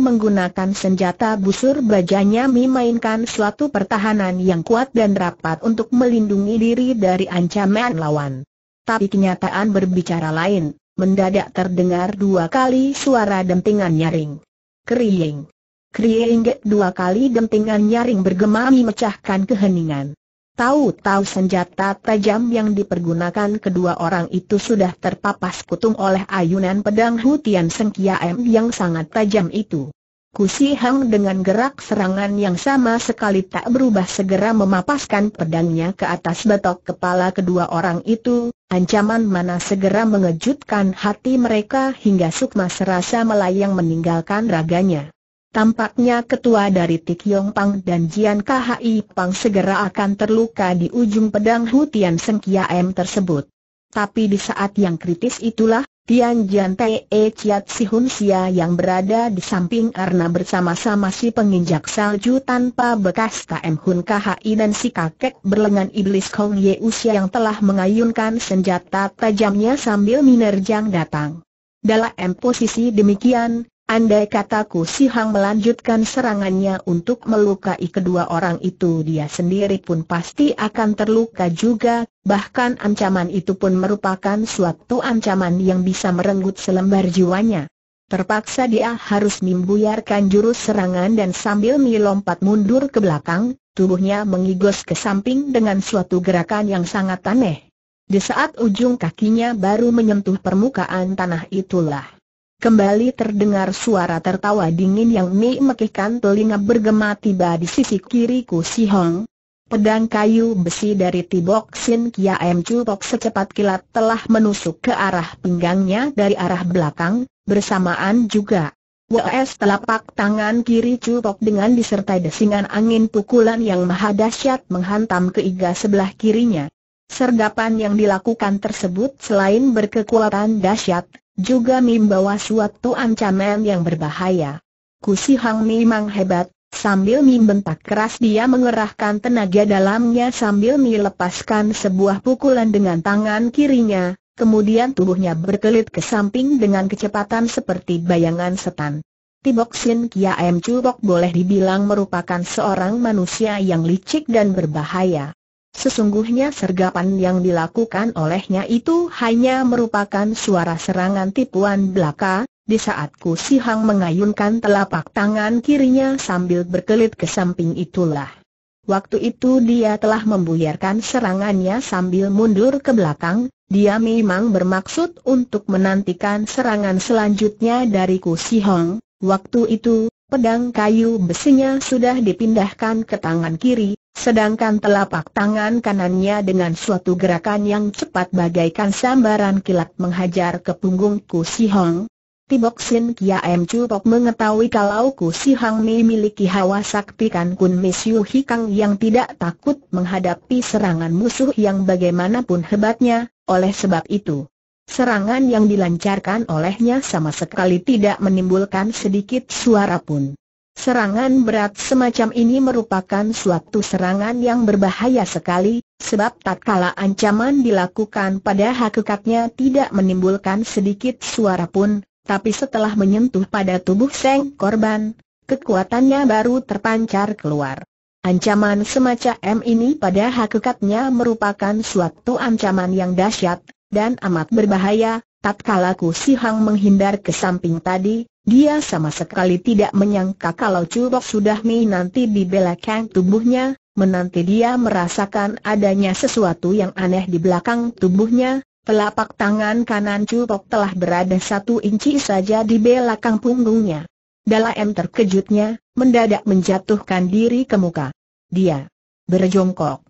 menggunakan senjata busur bajanya memainkan suatu pertahanan yang kuat dan rapat untuk melindungi diri dari ancaman lawan tapi kenyataan berbicara lain, mendadak terdengar dua kali suara dentingan nyaring. Kriing. Kriing dua kali dentingan nyaring bergema memecahkan keheningan. Tahu-tahu senjata tajam yang dipergunakan kedua orang itu sudah terpapas kutung oleh ayunan pedang Hutian M yang sangat tajam itu. Kusi Hang dengan gerak serangan yang sama sekali tak berubah segera memapaskan pedangnya ke atas batok kepala kedua orang itu, ancaman mana segera mengejutkan hati mereka hingga Sukma serasa melayang meninggalkan raganya. Tampaknya ketua dari Tik Yong Pang dan Jian KHI Pang segera akan terluka di ujung pedang Hutian Sengkia M tersebut. Tapi di saat yang kritis itulah, Tian Jian Te e Chiat Si Hun Sia yang berada di samping Arna bersama-sama si penginjak salju tanpa bekas KM Hun KHI dan si kakek berlengan iblis Kong Ye Usia yang telah mengayunkan senjata tajamnya sambil minerjang datang. Dalam posisi demikian, Andai kataku si Hang melanjutkan serangannya untuk melukai kedua orang itu dia sendiri pun pasti akan terluka juga, bahkan ancaman itu pun merupakan suatu ancaman yang bisa merenggut selembar jiwanya. Terpaksa dia harus membuyarkan jurus serangan dan sambil melompat mundur ke belakang, tubuhnya mengigos ke samping dengan suatu gerakan yang sangat aneh. Di saat ujung kakinya baru menyentuh permukaan tanah itulah Kembali terdengar suara tertawa dingin yang memekihkan telinga bergema tiba di sisi kiriku si Hong. Pedang kayu besi dari Tibok Sin Kia M Chultok secepat kilat telah menusuk ke arah pinggangnya dari arah belakang, bersamaan juga. WS telapak tangan kiri Chultok dengan disertai desingan angin pukulan yang maha dahsyat menghantam keiga sebelah kirinya. Sergapan yang dilakukan tersebut selain berkekuatan dahsyat, juga membawa suatu ancaman yang berbahaya. Kusi Hang memang hebat, Sambil membentak keras dia mengerahkan tenaga dalamnya sambil melepaskan sebuah pukulan dengan tangan kirinya, kemudian tubuhnya berkelit ke samping dengan kecepatan seperti bayangan setan. Tibok Sin Kia M Chubok boleh dibilang merupakan seorang manusia yang licik dan berbahaya. Sesungguhnya sergapan yang dilakukan olehnya itu hanya merupakan suara serangan tipuan belaka, di saat Ku Si mengayunkan telapak tangan kirinya sambil berkelit ke samping itulah. Waktu itu dia telah membuyarkan serangannya sambil mundur ke belakang, dia memang bermaksud untuk menantikan serangan selanjutnya dari Ku Si Waktu itu, pedang kayu besinya sudah dipindahkan ke tangan kiri, Sedangkan telapak tangan kanannya dengan suatu gerakan yang cepat bagaikan sambaran kilat menghajar ke punggung Ku Si Hong. Tibok Sin Kia M Chupok mengetahui kalau Ku Si Hong memiliki hawa sakti kan Kun Misiu Hikang yang tidak takut menghadapi serangan musuh yang bagaimanapun hebatnya, oleh sebab itu. Serangan yang dilancarkan olehnya sama sekali tidak menimbulkan sedikit suara pun. Serangan berat semacam ini merupakan suatu serangan yang berbahaya sekali, sebab tak kala ancaman dilakukan pada hakikatnya tidak menimbulkan sedikit suara pun, tapi setelah menyentuh pada tubuh Seng korban, kekuatannya baru terpancar keluar. Ancaman semacam ini pada hakikatnya merupakan suatu ancaman yang dahsyat, dan amat berbahaya, tatkala Ku Si Hang menghindar ke samping tadi, dia sama sekali tidak menyangka kalau Curok sudah Mi nanti di belakang tubuhnya, menanti dia merasakan adanya sesuatu yang aneh di belakang tubuhnya, telapak tangan kanan Curok telah berada satu inci saja di belakang punggungnya. Dalam terkejutnya, mendadak menjatuhkan diri ke muka. Dia berjongkok.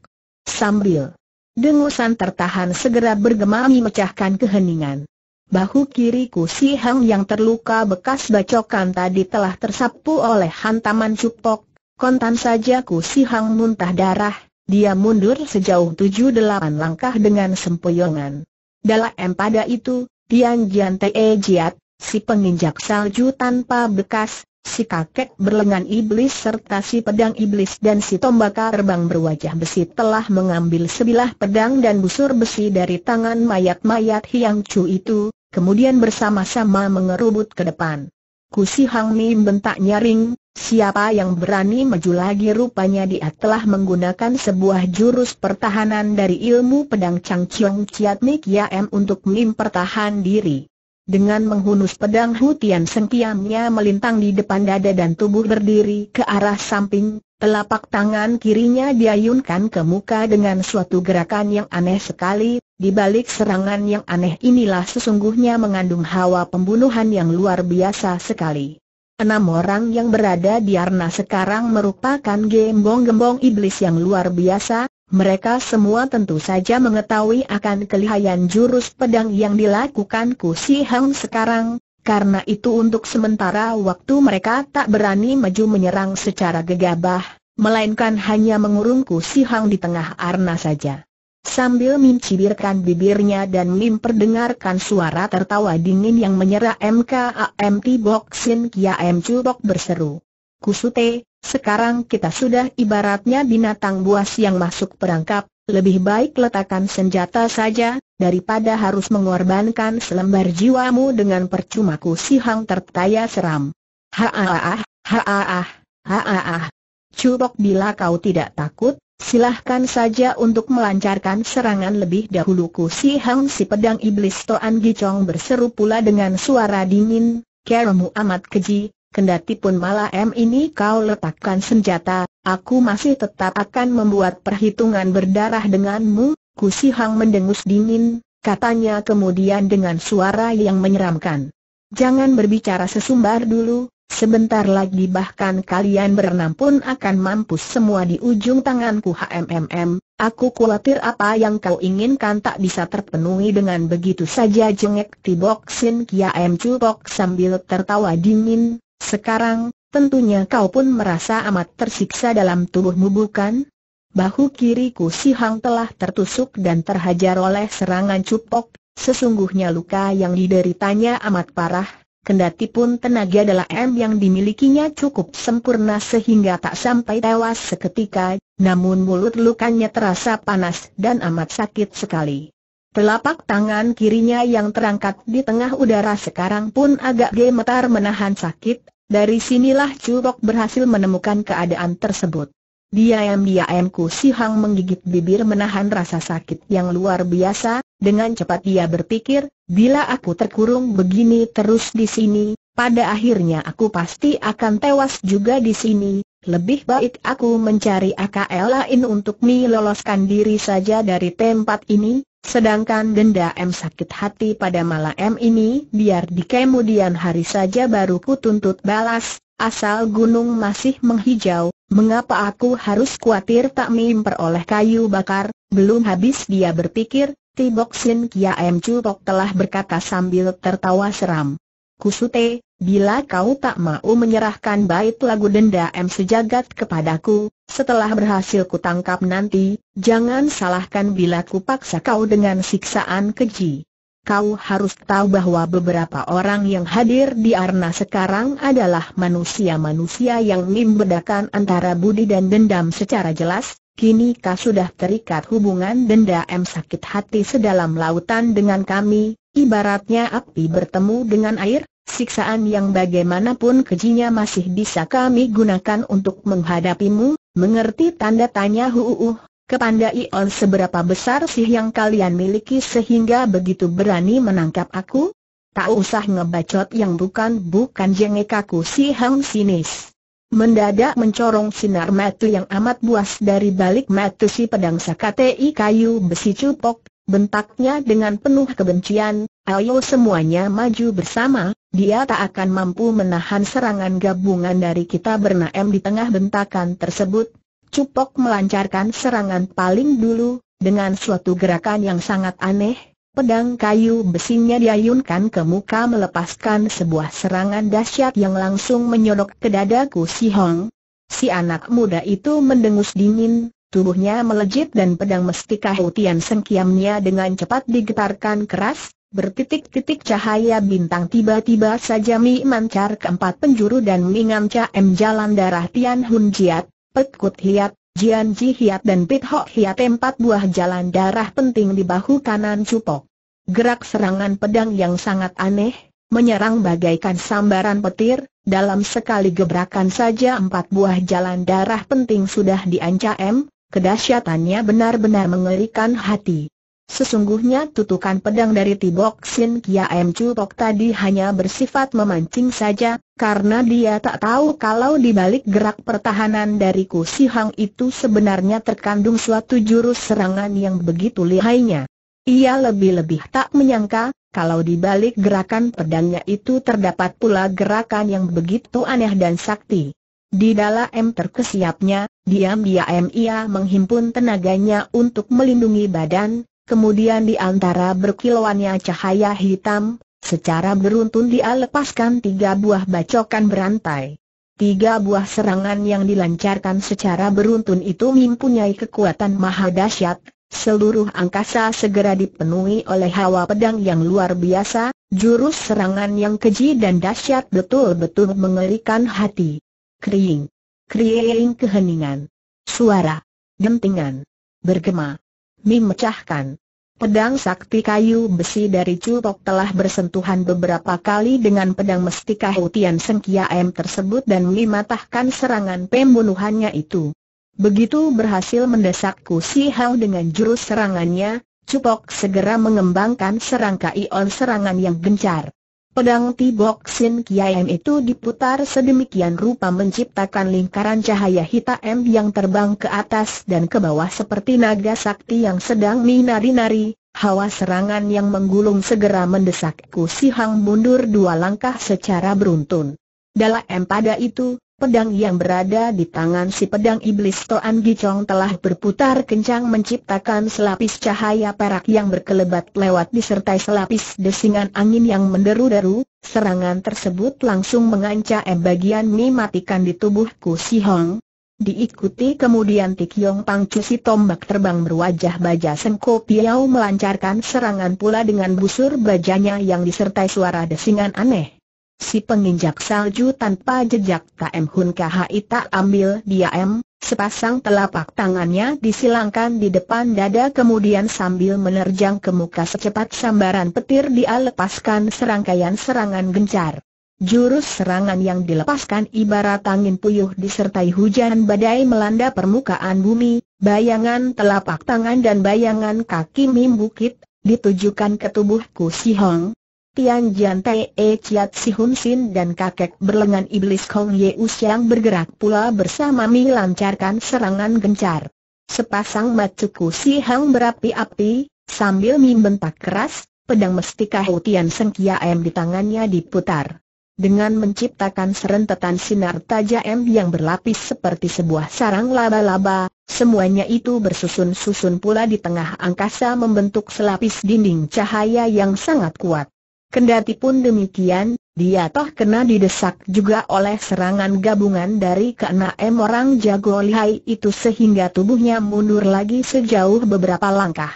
Sambil Dengusan tertahan segera bergema memecahkan keheningan. Bahu kiri Ku Si Hang yang terluka bekas bacokan tadi telah tersapu oleh hantaman cupok, kontan saja Ku Si Hang muntah darah, dia mundur sejauh tujuh delapan langkah dengan sempoyongan. Dalam pada itu, Tian Jian Te Jiat, si penginjak salju tanpa bekas, si kakek berlengan iblis serta si pedang iblis dan si tombak terbang berwajah besi telah mengambil sebilah pedang dan busur besi dari tangan mayat-mayat Hiang Chu itu, kemudian bersama-sama mengerubut ke depan. Kusi Hang Mi bentak nyaring, siapa yang berani maju lagi rupanya dia telah menggunakan sebuah jurus pertahanan dari ilmu pedang Chang Chiong Chiat Mik ya M untuk mimpertahan diri. Dengan menghunus pedang Hutian sengkiamnya melintang di depan dada dan tubuh berdiri ke arah samping, telapak tangan kirinya diayunkan ke muka dengan suatu gerakan yang aneh sekali, di balik serangan yang aneh inilah sesungguhnya mengandung hawa pembunuhan yang luar biasa sekali. Enam orang yang berada di Arna sekarang merupakan gembong-gembong iblis yang luar biasa, mereka semua tentu saja mengetahui akan kelihayan jurus pedang yang dilakukan si Hang sekarang, karena itu untuk sementara waktu mereka tak berani maju menyerang secara gegabah, melainkan hanya mengurung si Hang di tengah Arna saja. Sambil mencibirkan bibirnya dan memperdengarkan suara tertawa dingin yang menyerah MKAMT Bok Sin Kia M Cubok berseru. Kusute, sekarang kita sudah ibaratnya binatang buas yang masuk perangkap, lebih baik letakkan senjata saja, daripada harus mengorbankan selembar jiwamu dengan percuma ku si Hang tertaya seram. Haaah, haaah, haaah. Cubok bila kau tidak takut, Silahkan saja untuk melancarkan serangan lebih dahulu Ku Si Hang si pedang iblis Toan Gicong berseru pula dengan suara dingin, Keramu amat keji, kendati pun malam ini kau letakkan senjata, aku masih tetap akan membuat perhitungan berdarah denganmu, Ku Si Hang mendengus dingin, katanya kemudian dengan suara yang menyeramkan. Jangan berbicara sesumbar dulu, Sebentar lagi bahkan kalian berenam pun akan mampus semua di ujung tanganku HMMM, aku khawatir apa yang kau inginkan tak bisa terpenuhi dengan begitu saja jengek Tibok Sin m Cupok sambil tertawa dingin, sekarang, tentunya kau pun merasa amat tersiksa dalam tubuhmu bukan? Bahu kiriku si Hang telah tertusuk dan terhajar oleh serangan Cupok, sesungguhnya luka yang dideritanya amat parah, Kendati pun tenaga M yang dimilikinya cukup sempurna sehingga tak sampai tewas seketika, namun mulut lukanya terasa panas dan amat sakit sekali. Telapak tangan kirinya yang terangkat di tengah udara sekarang pun agak gemetar menahan sakit, dari sinilah Curok berhasil menemukan keadaan tersebut. Diam-diam Ku Si Hang menggigit bibir menahan rasa sakit yang luar biasa, dengan cepat dia berpikir, bila aku terkurung begini terus di sini, pada akhirnya aku pasti akan tewas juga di sini, lebih baik aku mencari akal lain untuk meloloskan diri saja dari tempat ini, sedangkan denda M sakit hati pada malam ini biar di kemudian hari saja baru ku tuntut balas, Asal gunung masih menghijau, mengapa aku harus khawatir tak memperoleh kayu bakar? Belum habis dia berpikir, Tibok Sin M Chultok telah berkata sambil tertawa seram. Kusute, bila kau tak mau menyerahkan bait lagu denda M sejagat kepadaku, setelah berhasil kutangkap nanti, jangan salahkan bila kupaksa kau dengan siksaan keji. Kau harus tahu bahwa beberapa orang yang hadir di Arna sekarang adalah manusia-manusia yang membedakan antara budi dan dendam secara jelas, kini kau sudah terikat hubungan dendam sakit hati sedalam lautan dengan kami, ibaratnya api bertemu dengan air, siksaan yang bagaimanapun kejinya masih bisa kami gunakan untuk menghadapimu, mengerti tanda tanya huuuh, kepada Ion seberapa besar sih yang kalian miliki sehingga begitu berani menangkap aku? Tak usah ngebacot yang bukan-bukan jengek aku si Hang Sinis. Mendadak mencorong sinar mata yang amat buas dari balik mata si pedang sakatei kayu besi cupok, bentaknya dengan penuh kebencian, ayo semuanya maju bersama, dia tak akan mampu menahan serangan gabungan dari kita bernaem di tengah bentakan tersebut, Cupok melancarkan serangan paling dulu, dengan suatu gerakan yang sangat aneh, pedang kayu besinya diayunkan ke muka melepaskan sebuah serangan dahsyat yang langsung menyodok ke dadaku si Hong. Si anak muda itu mendengus dingin, tubuhnya melejit dan pedang mestika hutian sengkiamnya dengan cepat digetarkan keras, Bertitik-titik cahaya bintang tiba-tiba saja mi mancar ke empat penjuru dan mengancam jalan darah Tian Hun Jiat, Petkut Kut Hiat, Jian Ji Hiat dan Pit Hok Hiat empat buah jalan darah penting di bahu kanan Cupok. Gerak serangan pedang yang sangat aneh, menyerang bagaikan sambaran petir, dalam sekali gebrakan saja empat buah jalan darah penting sudah diancam, kedahsyatannya benar-benar mengerikan hati. Sesungguhnya tutukan pedang dari Tibok Sin Kia M Cupok tadi hanya bersifat memancing saja, karena dia tak tahu kalau di balik gerak pertahanan dari Si Hang itu sebenarnya terkandung suatu jurus serangan yang begitu lihainya. Ia lebih-lebih tak menyangka, kalau di balik gerakan pedangnya itu terdapat pula gerakan yang begitu aneh dan sakti. Di dalam terkesiapnya, diam-diam ia menghimpun tenaganya untuk melindungi badan, kemudian di antara berkilauannya cahaya hitam, Secara beruntun dia lepaskan tiga buah bacokan berantai. Tiga buah serangan yang dilancarkan secara beruntun itu mempunyai kekuatan maha dahsyat. Seluruh angkasa segera dipenuhi oleh hawa pedang yang luar biasa, jurus serangan yang keji dan dahsyat betul-betul mengerikan hati. Kering. Kering keheningan. Suara, gentingan, bergema, memecahkan. Pedang sakti kayu besi dari Cupok telah bersentuhan beberapa kali dengan pedang mestika Hutian M tersebut dan mematahkan serangan pembunuhannya itu. Begitu berhasil mendesak Si Hao dengan jurus serangannya, Cupok segera mengembangkan serangkaian serangan yang gencar. Pedang Tibok Sin Kiam itu diputar sedemikian rupa menciptakan lingkaran cahaya hitam yang terbang ke atas dan ke bawah seperti naga sakti yang sedang minari-nari. Hawa serangan yang menggulung segera mendesak Ku Sihang mundur dua langkah secara beruntun. Dalam pada itu, Pedang yang berada di tangan si pedang iblis Toan Gicong telah berputar kencang menciptakan selapis cahaya perak yang berkelebat lewat disertai selapis desingan angin yang menderu-deru, serangan tersebut langsung mengancam bagian mimatikan di tubuh Ku Si Hong. Diikuti kemudian Tik Yong Pang tombak terbang berwajah baja Sengko Piau melancarkan serangan pula dengan busur bajanya yang disertai suara desingan aneh. Si penginjak salju tanpa jejak KM Hun KHI tak ambil M. sepasang telapak tangannya disilangkan di depan dada kemudian sambil menerjang ke muka secepat sambaran petir dia lepaskan serangkaian serangan gencar. Jurus serangan yang dilepaskan ibarat angin puyuh disertai hujan badai melanda permukaan bumi, bayangan telapak tangan dan bayangan kaki Mim Bukit, ditujukan ke tubuhku, Ku Si Hong, Tian Jian Te E Chiat Si Hun Sin dan kakek berlengan iblis Kong Ye Siang bergerak pula bersama Mi lancarkan serangan gencar. Sepasang matuku si hang berapi-api, sambil Mi bentak keras, pedang mestika Tian Seng Kiaem di tangannya diputar. Dengan menciptakan serentetan sinar tajam yang berlapis seperti sebuah sarang laba-laba, semuanya itu bersusun-susun pula di tengah angkasa membentuk selapis dinding cahaya yang sangat kuat. Kendati pun demikian, dia toh kena didesak juga oleh serangan gabungan dari keenam orang jago lihai itu sehingga tubuhnya mundur lagi sejauh beberapa langkah.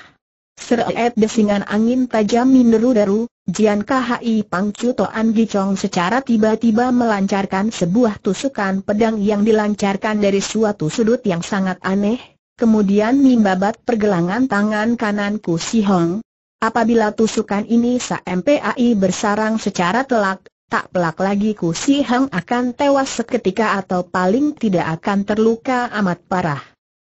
Seret desingan angin tajam minderu-deru, Jian KHI Pangcu Toan Chong secara tiba-tiba melancarkan sebuah tusukan pedang yang dilancarkan dari suatu sudut yang sangat aneh, kemudian mimbabat pergelangan tangan kananku Ku Si Hong, Apabila tusukan ini sampai bersarang secara telak, tak pelak lagi Ku Si Hang akan tewas seketika atau paling tidak akan terluka amat parah.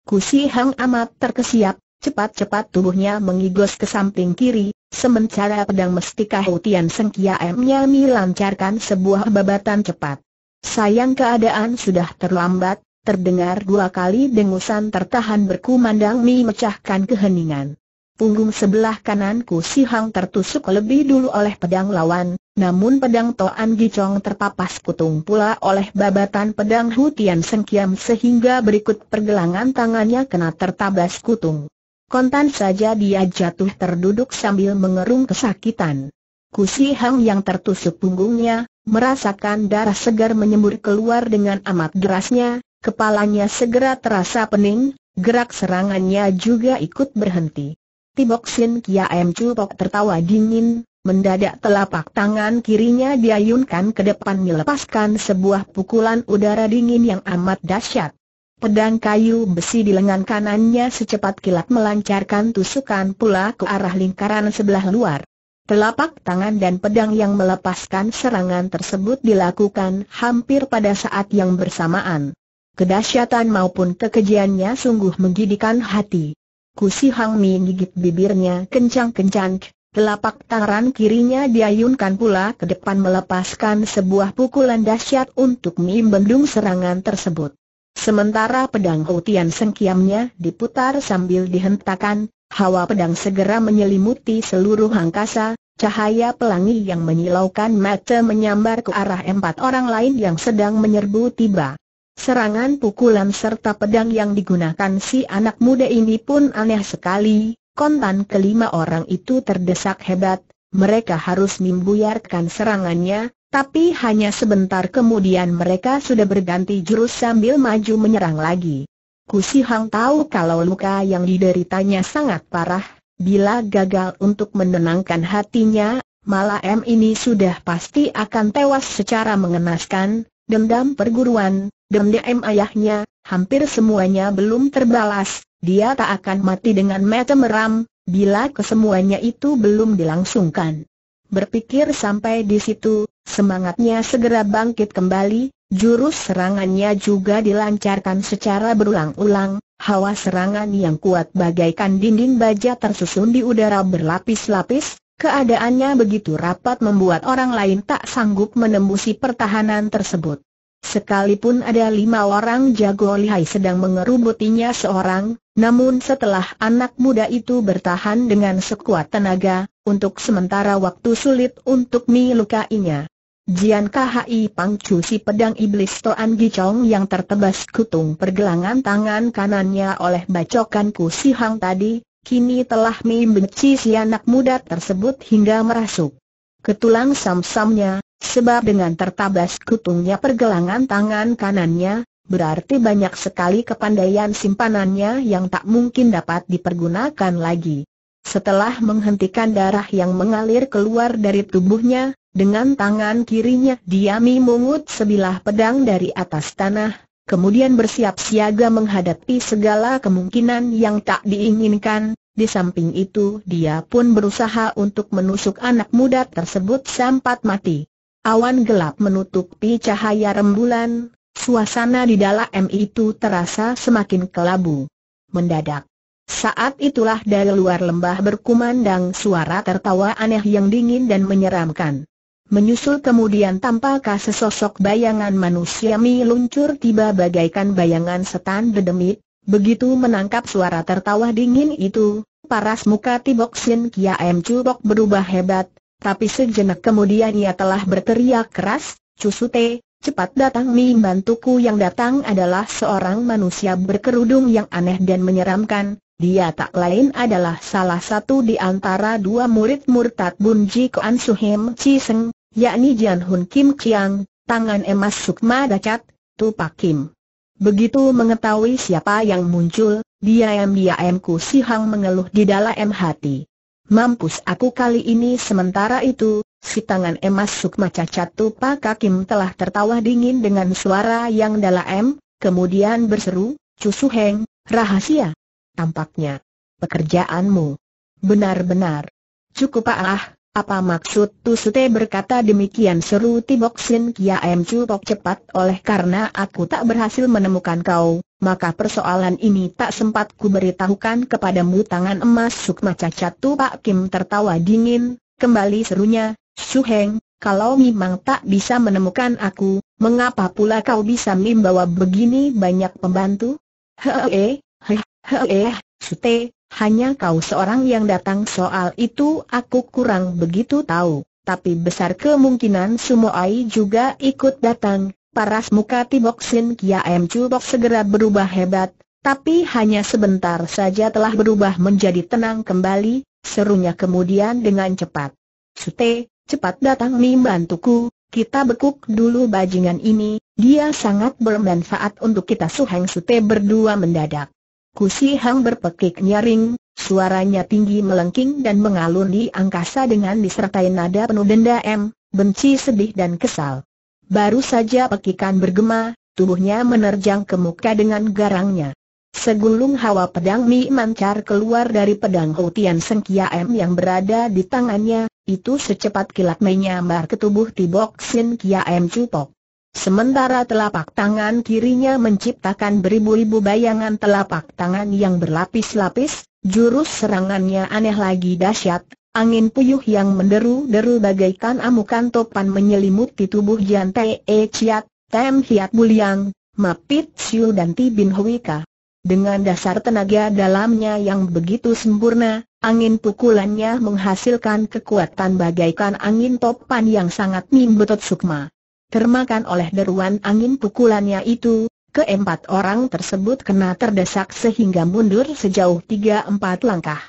Ku Si Hang amat terkesiap, cepat-cepat tubuhnya mengigos ke samping kiri, sementara pedang mestika Hutian Sengkia M-nya melancarkan sebuah babatan cepat. Sayang keadaan sudah terlambat, terdengar dua kali dengusan tertahan berkumandang memecahkan keheningan. Punggung sebelah kananku si Hang tertusuk lebih dulu oleh pedang lawan, namun pedang Toan Gicong terpapas kutung pula oleh babatan pedang Hutian Sengkiam sehingga berikut pergelangan tangannya kena tertabas kutung. Kontan saja dia jatuh terduduk sambil mengerung kesakitan. Kusi Hang yang tertusuk punggungnya, merasakan darah segar menyembur keluar dengan amat derasnya, kepalanya segera terasa pening, gerak serangannya juga ikut berhenti. Tibok Sin M Cupok tertawa dingin, mendadak telapak tangan kirinya diayunkan ke depan melepaskan sebuah pukulan udara dingin yang amat dahsyat. Pedang kayu besi di lengan kanannya secepat kilat melancarkan tusukan pula ke arah lingkaran sebelah luar. Telapak tangan dan pedang yang melepaskan serangan tersebut dilakukan hampir pada saat yang bersamaan. Kedahsyatan maupun kekejiannya sungguh menggidikan hati. Kusi Hang Mi gigit bibirnya kencang-kencang, telapak tangan kirinya diayunkan pula ke depan melepaskan sebuah pukulan dahsyat untuk membendung serangan tersebut. Sementara pedang Houtian sengkiamnya diputar sambil dihentakan, hawa pedang segera menyelimuti seluruh angkasa, cahaya pelangi yang menyilaukan mata menyambar ke arah empat orang lain yang sedang menyerbu tiba. Serangan pukulan serta pedang yang digunakan si anak muda ini pun aneh sekali, kontan kelima orang itu terdesak hebat, mereka harus membuyarkan serangannya, tapi hanya sebentar kemudian mereka sudah berganti jurus sambil maju menyerang lagi. Kusi Hang tahu kalau luka yang dideritanya sangat parah, bila gagal untuk menenangkan hatinya, malah M ini sudah pasti akan tewas secara mengenaskan, dendam perguruan, Dendam ayahnya, hampir semuanya belum terbalas, dia tak akan mati dengan mata meram, bila kesemuanya itu belum dilangsungkan. Berpikir sampai di situ, semangatnya segera bangkit kembali, jurus serangannya juga dilancarkan secara berulang-ulang, hawa serangan yang kuat bagaikan dinding baja tersusun di udara berlapis-lapis, keadaannya begitu rapat membuat orang lain tak sanggup menembusi pertahanan tersebut. Sekalipun ada lima orang jago lihai sedang mengerubutinya seorang, namun setelah anak muda itu bertahan dengan sekuat tenaga, untuk sementara waktu sulit untuk melukainya. Jian Khi Pangcu si pedang iblis Toan Gicong yang tertebas kutung pergelangan tangan kanannya oleh bacokan si Hang tadi, kini telah membenci si anak muda tersebut hingga merasuk. Ketulang sam-samnya, Sebab dengan tertabas kutungnya pergelangan tangan kanannya, berarti banyak sekali kepandaian simpanannya yang tak mungkin dapat dipergunakan lagi. Setelah menghentikan darah yang mengalir keluar dari tubuhnya, dengan tangan kirinya dia memungut sebilah pedang dari atas tanah, kemudian bersiap siaga menghadapi segala kemungkinan yang tak diinginkan. Di samping itu dia pun berusaha untuk menusuk anak muda tersebut sampat mati. Awan gelap menutupi cahaya rembulan, suasana di dalam itu terasa semakin kelabu. Mendadak. Saat itulah dari luar lembah berkumandang suara tertawa aneh yang dingin dan menyeramkan. Menyusul kemudian tampakah sesosok bayangan manusia luncur tiba bagaikan bayangan setan bedemit, begitu menangkap suara tertawa dingin itu, paras muka Tibok Kia M Cubok berubah hebat, tapi sejenak kemudian ia telah berteriak keras, Cusute, cepat datang Mi bantuku yang datang adalah seorang manusia berkerudung yang aneh dan menyeramkan, dia tak lain adalah salah satu di antara dua murid murtad Bunji Koan Suhim Ciseng, yakni Jian Hun Kim Chiang, tangan emas Sukma Dacat, Tupak Kim. Begitu mengetahui siapa yang muncul, dia diam-diam Ku Sihang mengeluh di dalam hati. Mampus aku kali ini sementara itu, si tangan emas Sukma Cacat Tupa Kakim telah tertawa dingin dengan suara yang dalam, kemudian berseru, Cusu Heng, rahasia. Tampaknya, pekerjaanmu benar-benar cukup ah, apa maksud Tusute berkata demikian seru Tibok Sin Kia Em Chupok cepat oleh karena aku tak berhasil menemukan kau, maka persoalan ini tak sempat ku beritahukan kepadamu tangan emas Sukma Cacat Tu Pak Kim tertawa dingin, kembali serunya, Su Heng, kalau memang tak bisa menemukan aku, mengapa pula kau bisa membawa begini banyak pembantu? Hee, hee, hee, Sute, hanya kau seorang yang datang soal itu aku kurang begitu tahu, tapi besar kemungkinan Sumoai juga ikut datang. Paras muka Tibok Sin M Cubok segera berubah hebat, tapi hanya sebentar saja telah berubah menjadi tenang kembali, serunya kemudian dengan cepat. Sute, cepat datang membantuku, kita bekuk dulu bajingan ini, dia sangat bermanfaat untuk kita Suheng Sute berdua mendadak. Kusi Hang berpekik nyaring, suaranya tinggi melengking dan mengalun di angkasa dengan disertai nada penuh dendam, benci sedih dan kesal. Baru saja pekikan bergema, tubuhnya menerjang ke muka dengan garangnya. Segulung hawa pedang Mi mancar keluar dari pedang Houtian Seng M yang berada di tangannya, itu secepat kilat menyambar ke tubuh Tibok Sin M Cupok. Sementara telapak tangan kirinya menciptakan beribu-ribu bayangan telapak tangan yang berlapis-lapis, jurus serangannya aneh lagi dahsyat, angin puyuh yang menderu-deru bagaikan amukan topan menyelimuti tubuh Jian Te E Chiat, Tem Hiat Buliang, Mapit Siu dan Ti Bin Huika. Dengan dasar tenaga dalamnya yang begitu sempurna, angin pukulannya menghasilkan kekuatan bagaikan angin topan yang sangat mimbetot sukma. Termakan oleh deruan angin pukulannya itu, keempat orang tersebut kena terdesak sehingga mundur sejauh tiga empat langkah.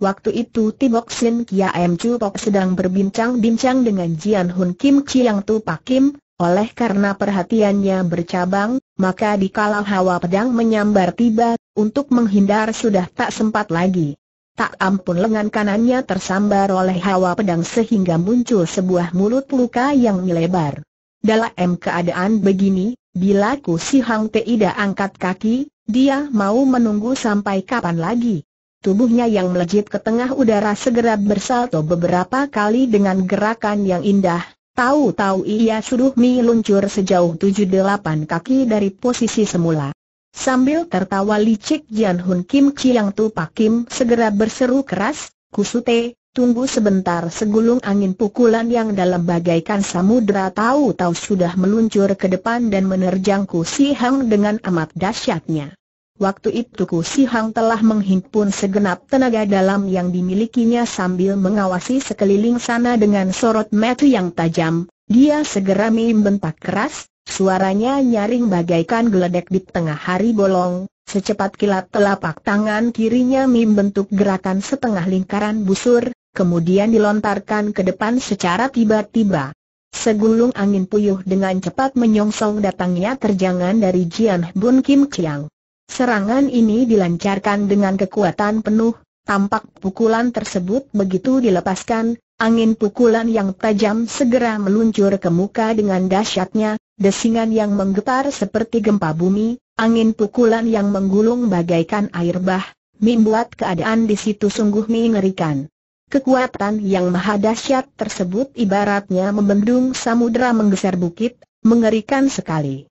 Waktu itu Tibok Sin Chu Pok sedang berbincang-bincang dengan Jian Hun Kim Chiang Tu Pakim, oleh karena perhatiannya bercabang, maka di dikala hawa pedang menyambar tiba, untuk menghindar sudah tak sempat lagi. Tak ampun lengan kanannya tersambar oleh hawa pedang sehingga muncul sebuah mulut luka yang melebar. Dalam keadaan begini, bila Ku Si Hang Te angkat kaki, dia mau menunggu sampai kapan lagi? Tubuhnya yang melejit ke tengah udara segera bersalto beberapa kali dengan gerakan yang indah. Tahu-tahu ia suruh mi luncur sejauh tujuh delapan kaki dari posisi semula. Sambil tertawa licik Jian Hun Kim Chiang Tu Pak Kim segera berseru keras, Kusute, Tunggu sebentar segulung angin pukulan yang dalam bagaikan samudera tahu-tahu sudah meluncur ke depan dan menerjang Ku Si Hang dengan amat dahsyatnya. Waktu itu Ku Si Hang telah menghimpun segenap tenaga dalam yang dimilikinya sambil mengawasi sekeliling sana dengan sorot mata yang tajam. Dia segera membentak keras, suaranya nyaring bagaikan geledek di tengah hari bolong. Secepat kilat telapak tangan kirinya membentuk gerakan setengah lingkaran busur, kemudian dilontarkan ke depan secara tiba-tiba. Segulung angin puyuh dengan cepat menyongsong datangnya terjangan dari Jian Bun Kim Chiang. Serangan ini dilancarkan dengan kekuatan penuh, tampak pukulan tersebut begitu dilepaskan, angin pukulan yang tajam segera meluncur ke muka dengan dahsyatnya, desingan yang menggetar seperti gempa bumi, angin pukulan yang menggulung bagaikan air bah, membuat keadaan di situ sungguh mengerikan. Kekuatan yang maha dahsyat tersebut ibaratnya membendung samudera menggeser bukit, mengerikan sekali.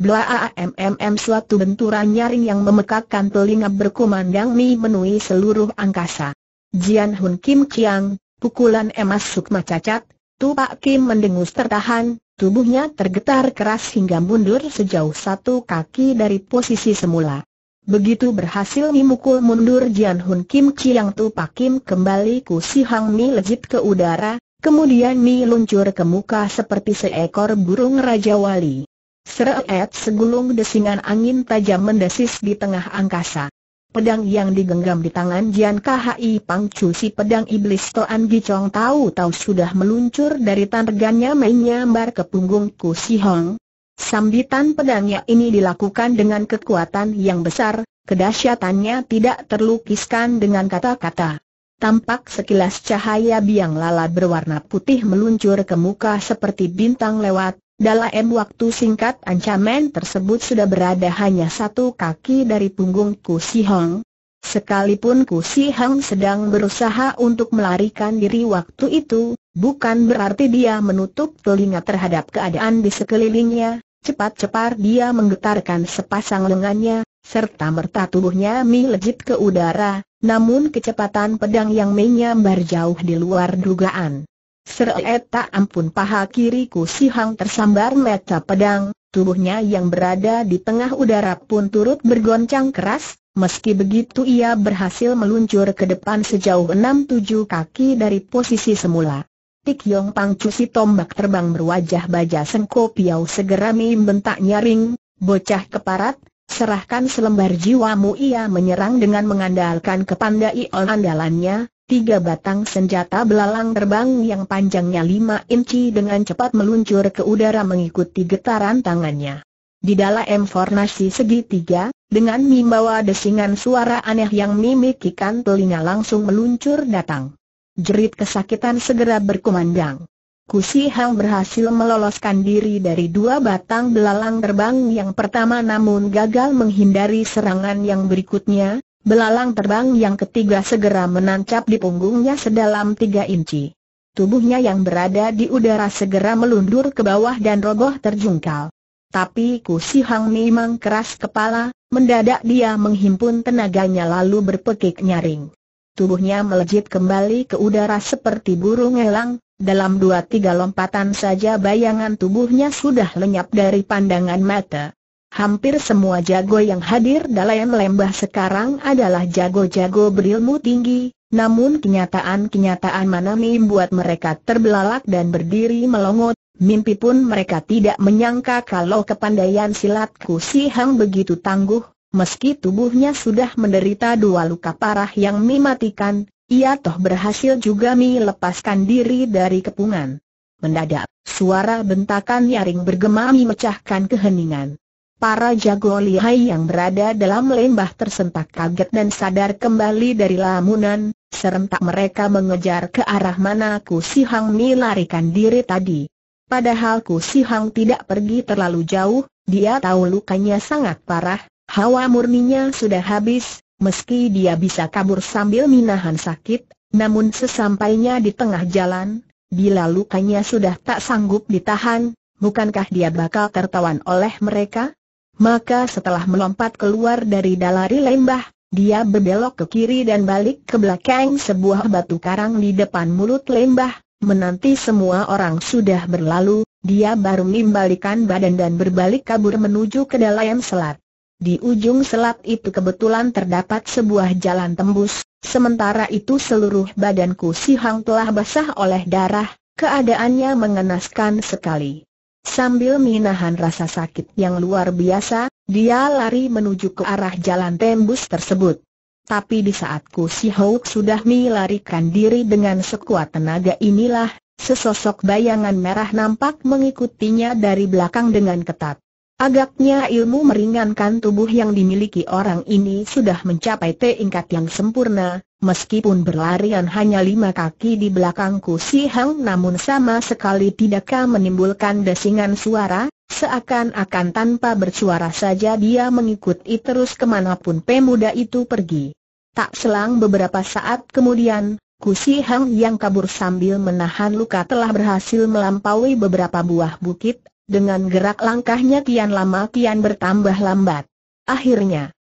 aammm, suatu benturan nyaring yang memekakkan telinga berkumandang memenuhi seluruh angkasa. Jian Hun Kim Chiang, pukulan emas sukma cacat, Tupak Kim mendengus tertahan, tubuhnya tergetar keras hingga mundur sejauh satu kaki dari posisi semula. Begitu berhasil memukul mundur Jian Hun Kim Chiang Tu Pakim kembali Ku Si Hang Mi lejit ke udara, kemudian Mi luncur ke muka seperti seekor burung Raja Wali. Seret segulung desingan angin tajam mendesis di tengah angkasa. Pedang yang digenggam di tangan Jian Khai Pang Chu si pedang iblis Toan Gichong tahu-tahu sudah meluncur dari tangannya menyambar ke punggung Ku Si Hong Sambitan pedangnya ini dilakukan dengan kekuatan yang besar, kedahsyatannya tidak terlukiskan dengan kata-kata. Tampak sekilas cahaya biang lala berwarna putih meluncur ke muka seperti bintang lewat, dalam waktu singkat ancaman tersebut sudah berada hanya satu kaki dari punggung Ku Si Hong. Sekalipun Ku Si Hong sedang berusaha untuk melarikan diri waktu itu, bukan berarti dia menutup telinga terhadap keadaan di sekelilingnya, Cepat-cepat dia menggetarkan sepasang lengannya, serta merta tubuhnya melejit ke udara, namun kecepatan pedang yang menyambar jauh di luar dugaan. Seret tak ampun paha kiriku si Hang tersambar mata pedang, tubuhnya yang berada di tengah udara pun turut bergoncang keras, meski begitu ia berhasil meluncur ke depan sejauh enam tujuh kaki dari posisi semula. Tik Yong Pang cusi tombak terbang berwajah baja Sengko Piau segera membentak nyaring, bocah keparat, serahkan selembar jiwamu ia menyerang dengan mengandalkan kepandaian andalannya, tiga batang senjata belalang terbang yang panjangnya lima inci dengan cepat meluncur ke udara mengikuti getaran tangannya. Di dalam informasi segitiga, dengan membawa desingan suara aneh yang mimikikan telinga langsung meluncur datang jerit kesakitan segera berkumandang. Kusi Hang berhasil meloloskan diri dari dua batang belalang terbang yang pertama namun gagal menghindari serangan yang berikutnya, belalang terbang yang ketiga segera menancap di punggungnya sedalam tiga inci. Tubuhnya yang berada di udara segera melundur ke bawah dan roboh terjungkal. Tapi Kusi Hang memang keras kepala, mendadak dia menghimpun tenaganya lalu berpekik nyaring tubuhnya melejit kembali ke udara seperti burung elang, dalam dua tiga lompatan saja bayangan tubuhnya sudah lenyap dari pandangan mata. Hampir semua jago yang hadir dalam lembah sekarang adalah jago-jago berilmu tinggi, namun kenyataan-kenyataan mana buat mereka terbelalak dan berdiri melongot, mimpi pun mereka tidak menyangka kalau kepandaian silatku Si Hang begitu tangguh, meski tubuhnya sudah menderita dua luka parah yang mematikan, ia toh berhasil juga melepaskan diri dari kepungan. Mendadak, suara bentakan nyaring bergema memecahkan keheningan. Para jago lihai yang berada dalam lembah tersentak kaget dan sadar kembali dari lamunan, serentak mereka mengejar ke arah mana Ku Si Mi larikan diri tadi. Padahal Ku Si tidak pergi terlalu jauh, dia tahu lukanya sangat parah, Hawa murninya sudah habis, meski dia bisa kabur sambil minahan sakit, namun sesampainya di tengah jalan, bila lukanya sudah tak sanggup ditahan, bukankah dia bakal tertawan oleh mereka? Maka setelah melompat keluar dari dalari lembah, dia berbelok ke kiri dan balik ke belakang sebuah batu karang di depan mulut lembah, menanti semua orang sudah berlalu, dia baru membalikan badan dan berbalik kabur menuju ke dalam selat. Di ujung selat itu kebetulan terdapat sebuah jalan tembus, sementara itu seluruh badanku si Hang telah basah oleh darah, keadaannya mengenaskan sekali. Sambil menahan rasa sakit yang luar biasa, dia lari menuju ke arah jalan tembus tersebut. Tapi di saatku Ku Si Hauk sudah melarikan diri dengan sekuat tenaga inilah, sesosok bayangan merah nampak mengikutinya dari belakang dengan ketat. Agaknya ilmu meringankan tubuh yang dimiliki orang ini sudah mencapai tingkat yang sempurna, meskipun berlarian hanya lima kaki di belakangku si Hang namun sama sekali tidakkah menimbulkan desingan suara, seakan-akan tanpa bersuara saja dia mengikuti terus kemanapun pemuda itu pergi. Tak selang beberapa saat kemudian, Kusi Hang yang kabur sambil menahan luka telah berhasil melampaui beberapa buah bukit dengan gerak langkahnya kian lama kian bertambah lambat. Akhirnya,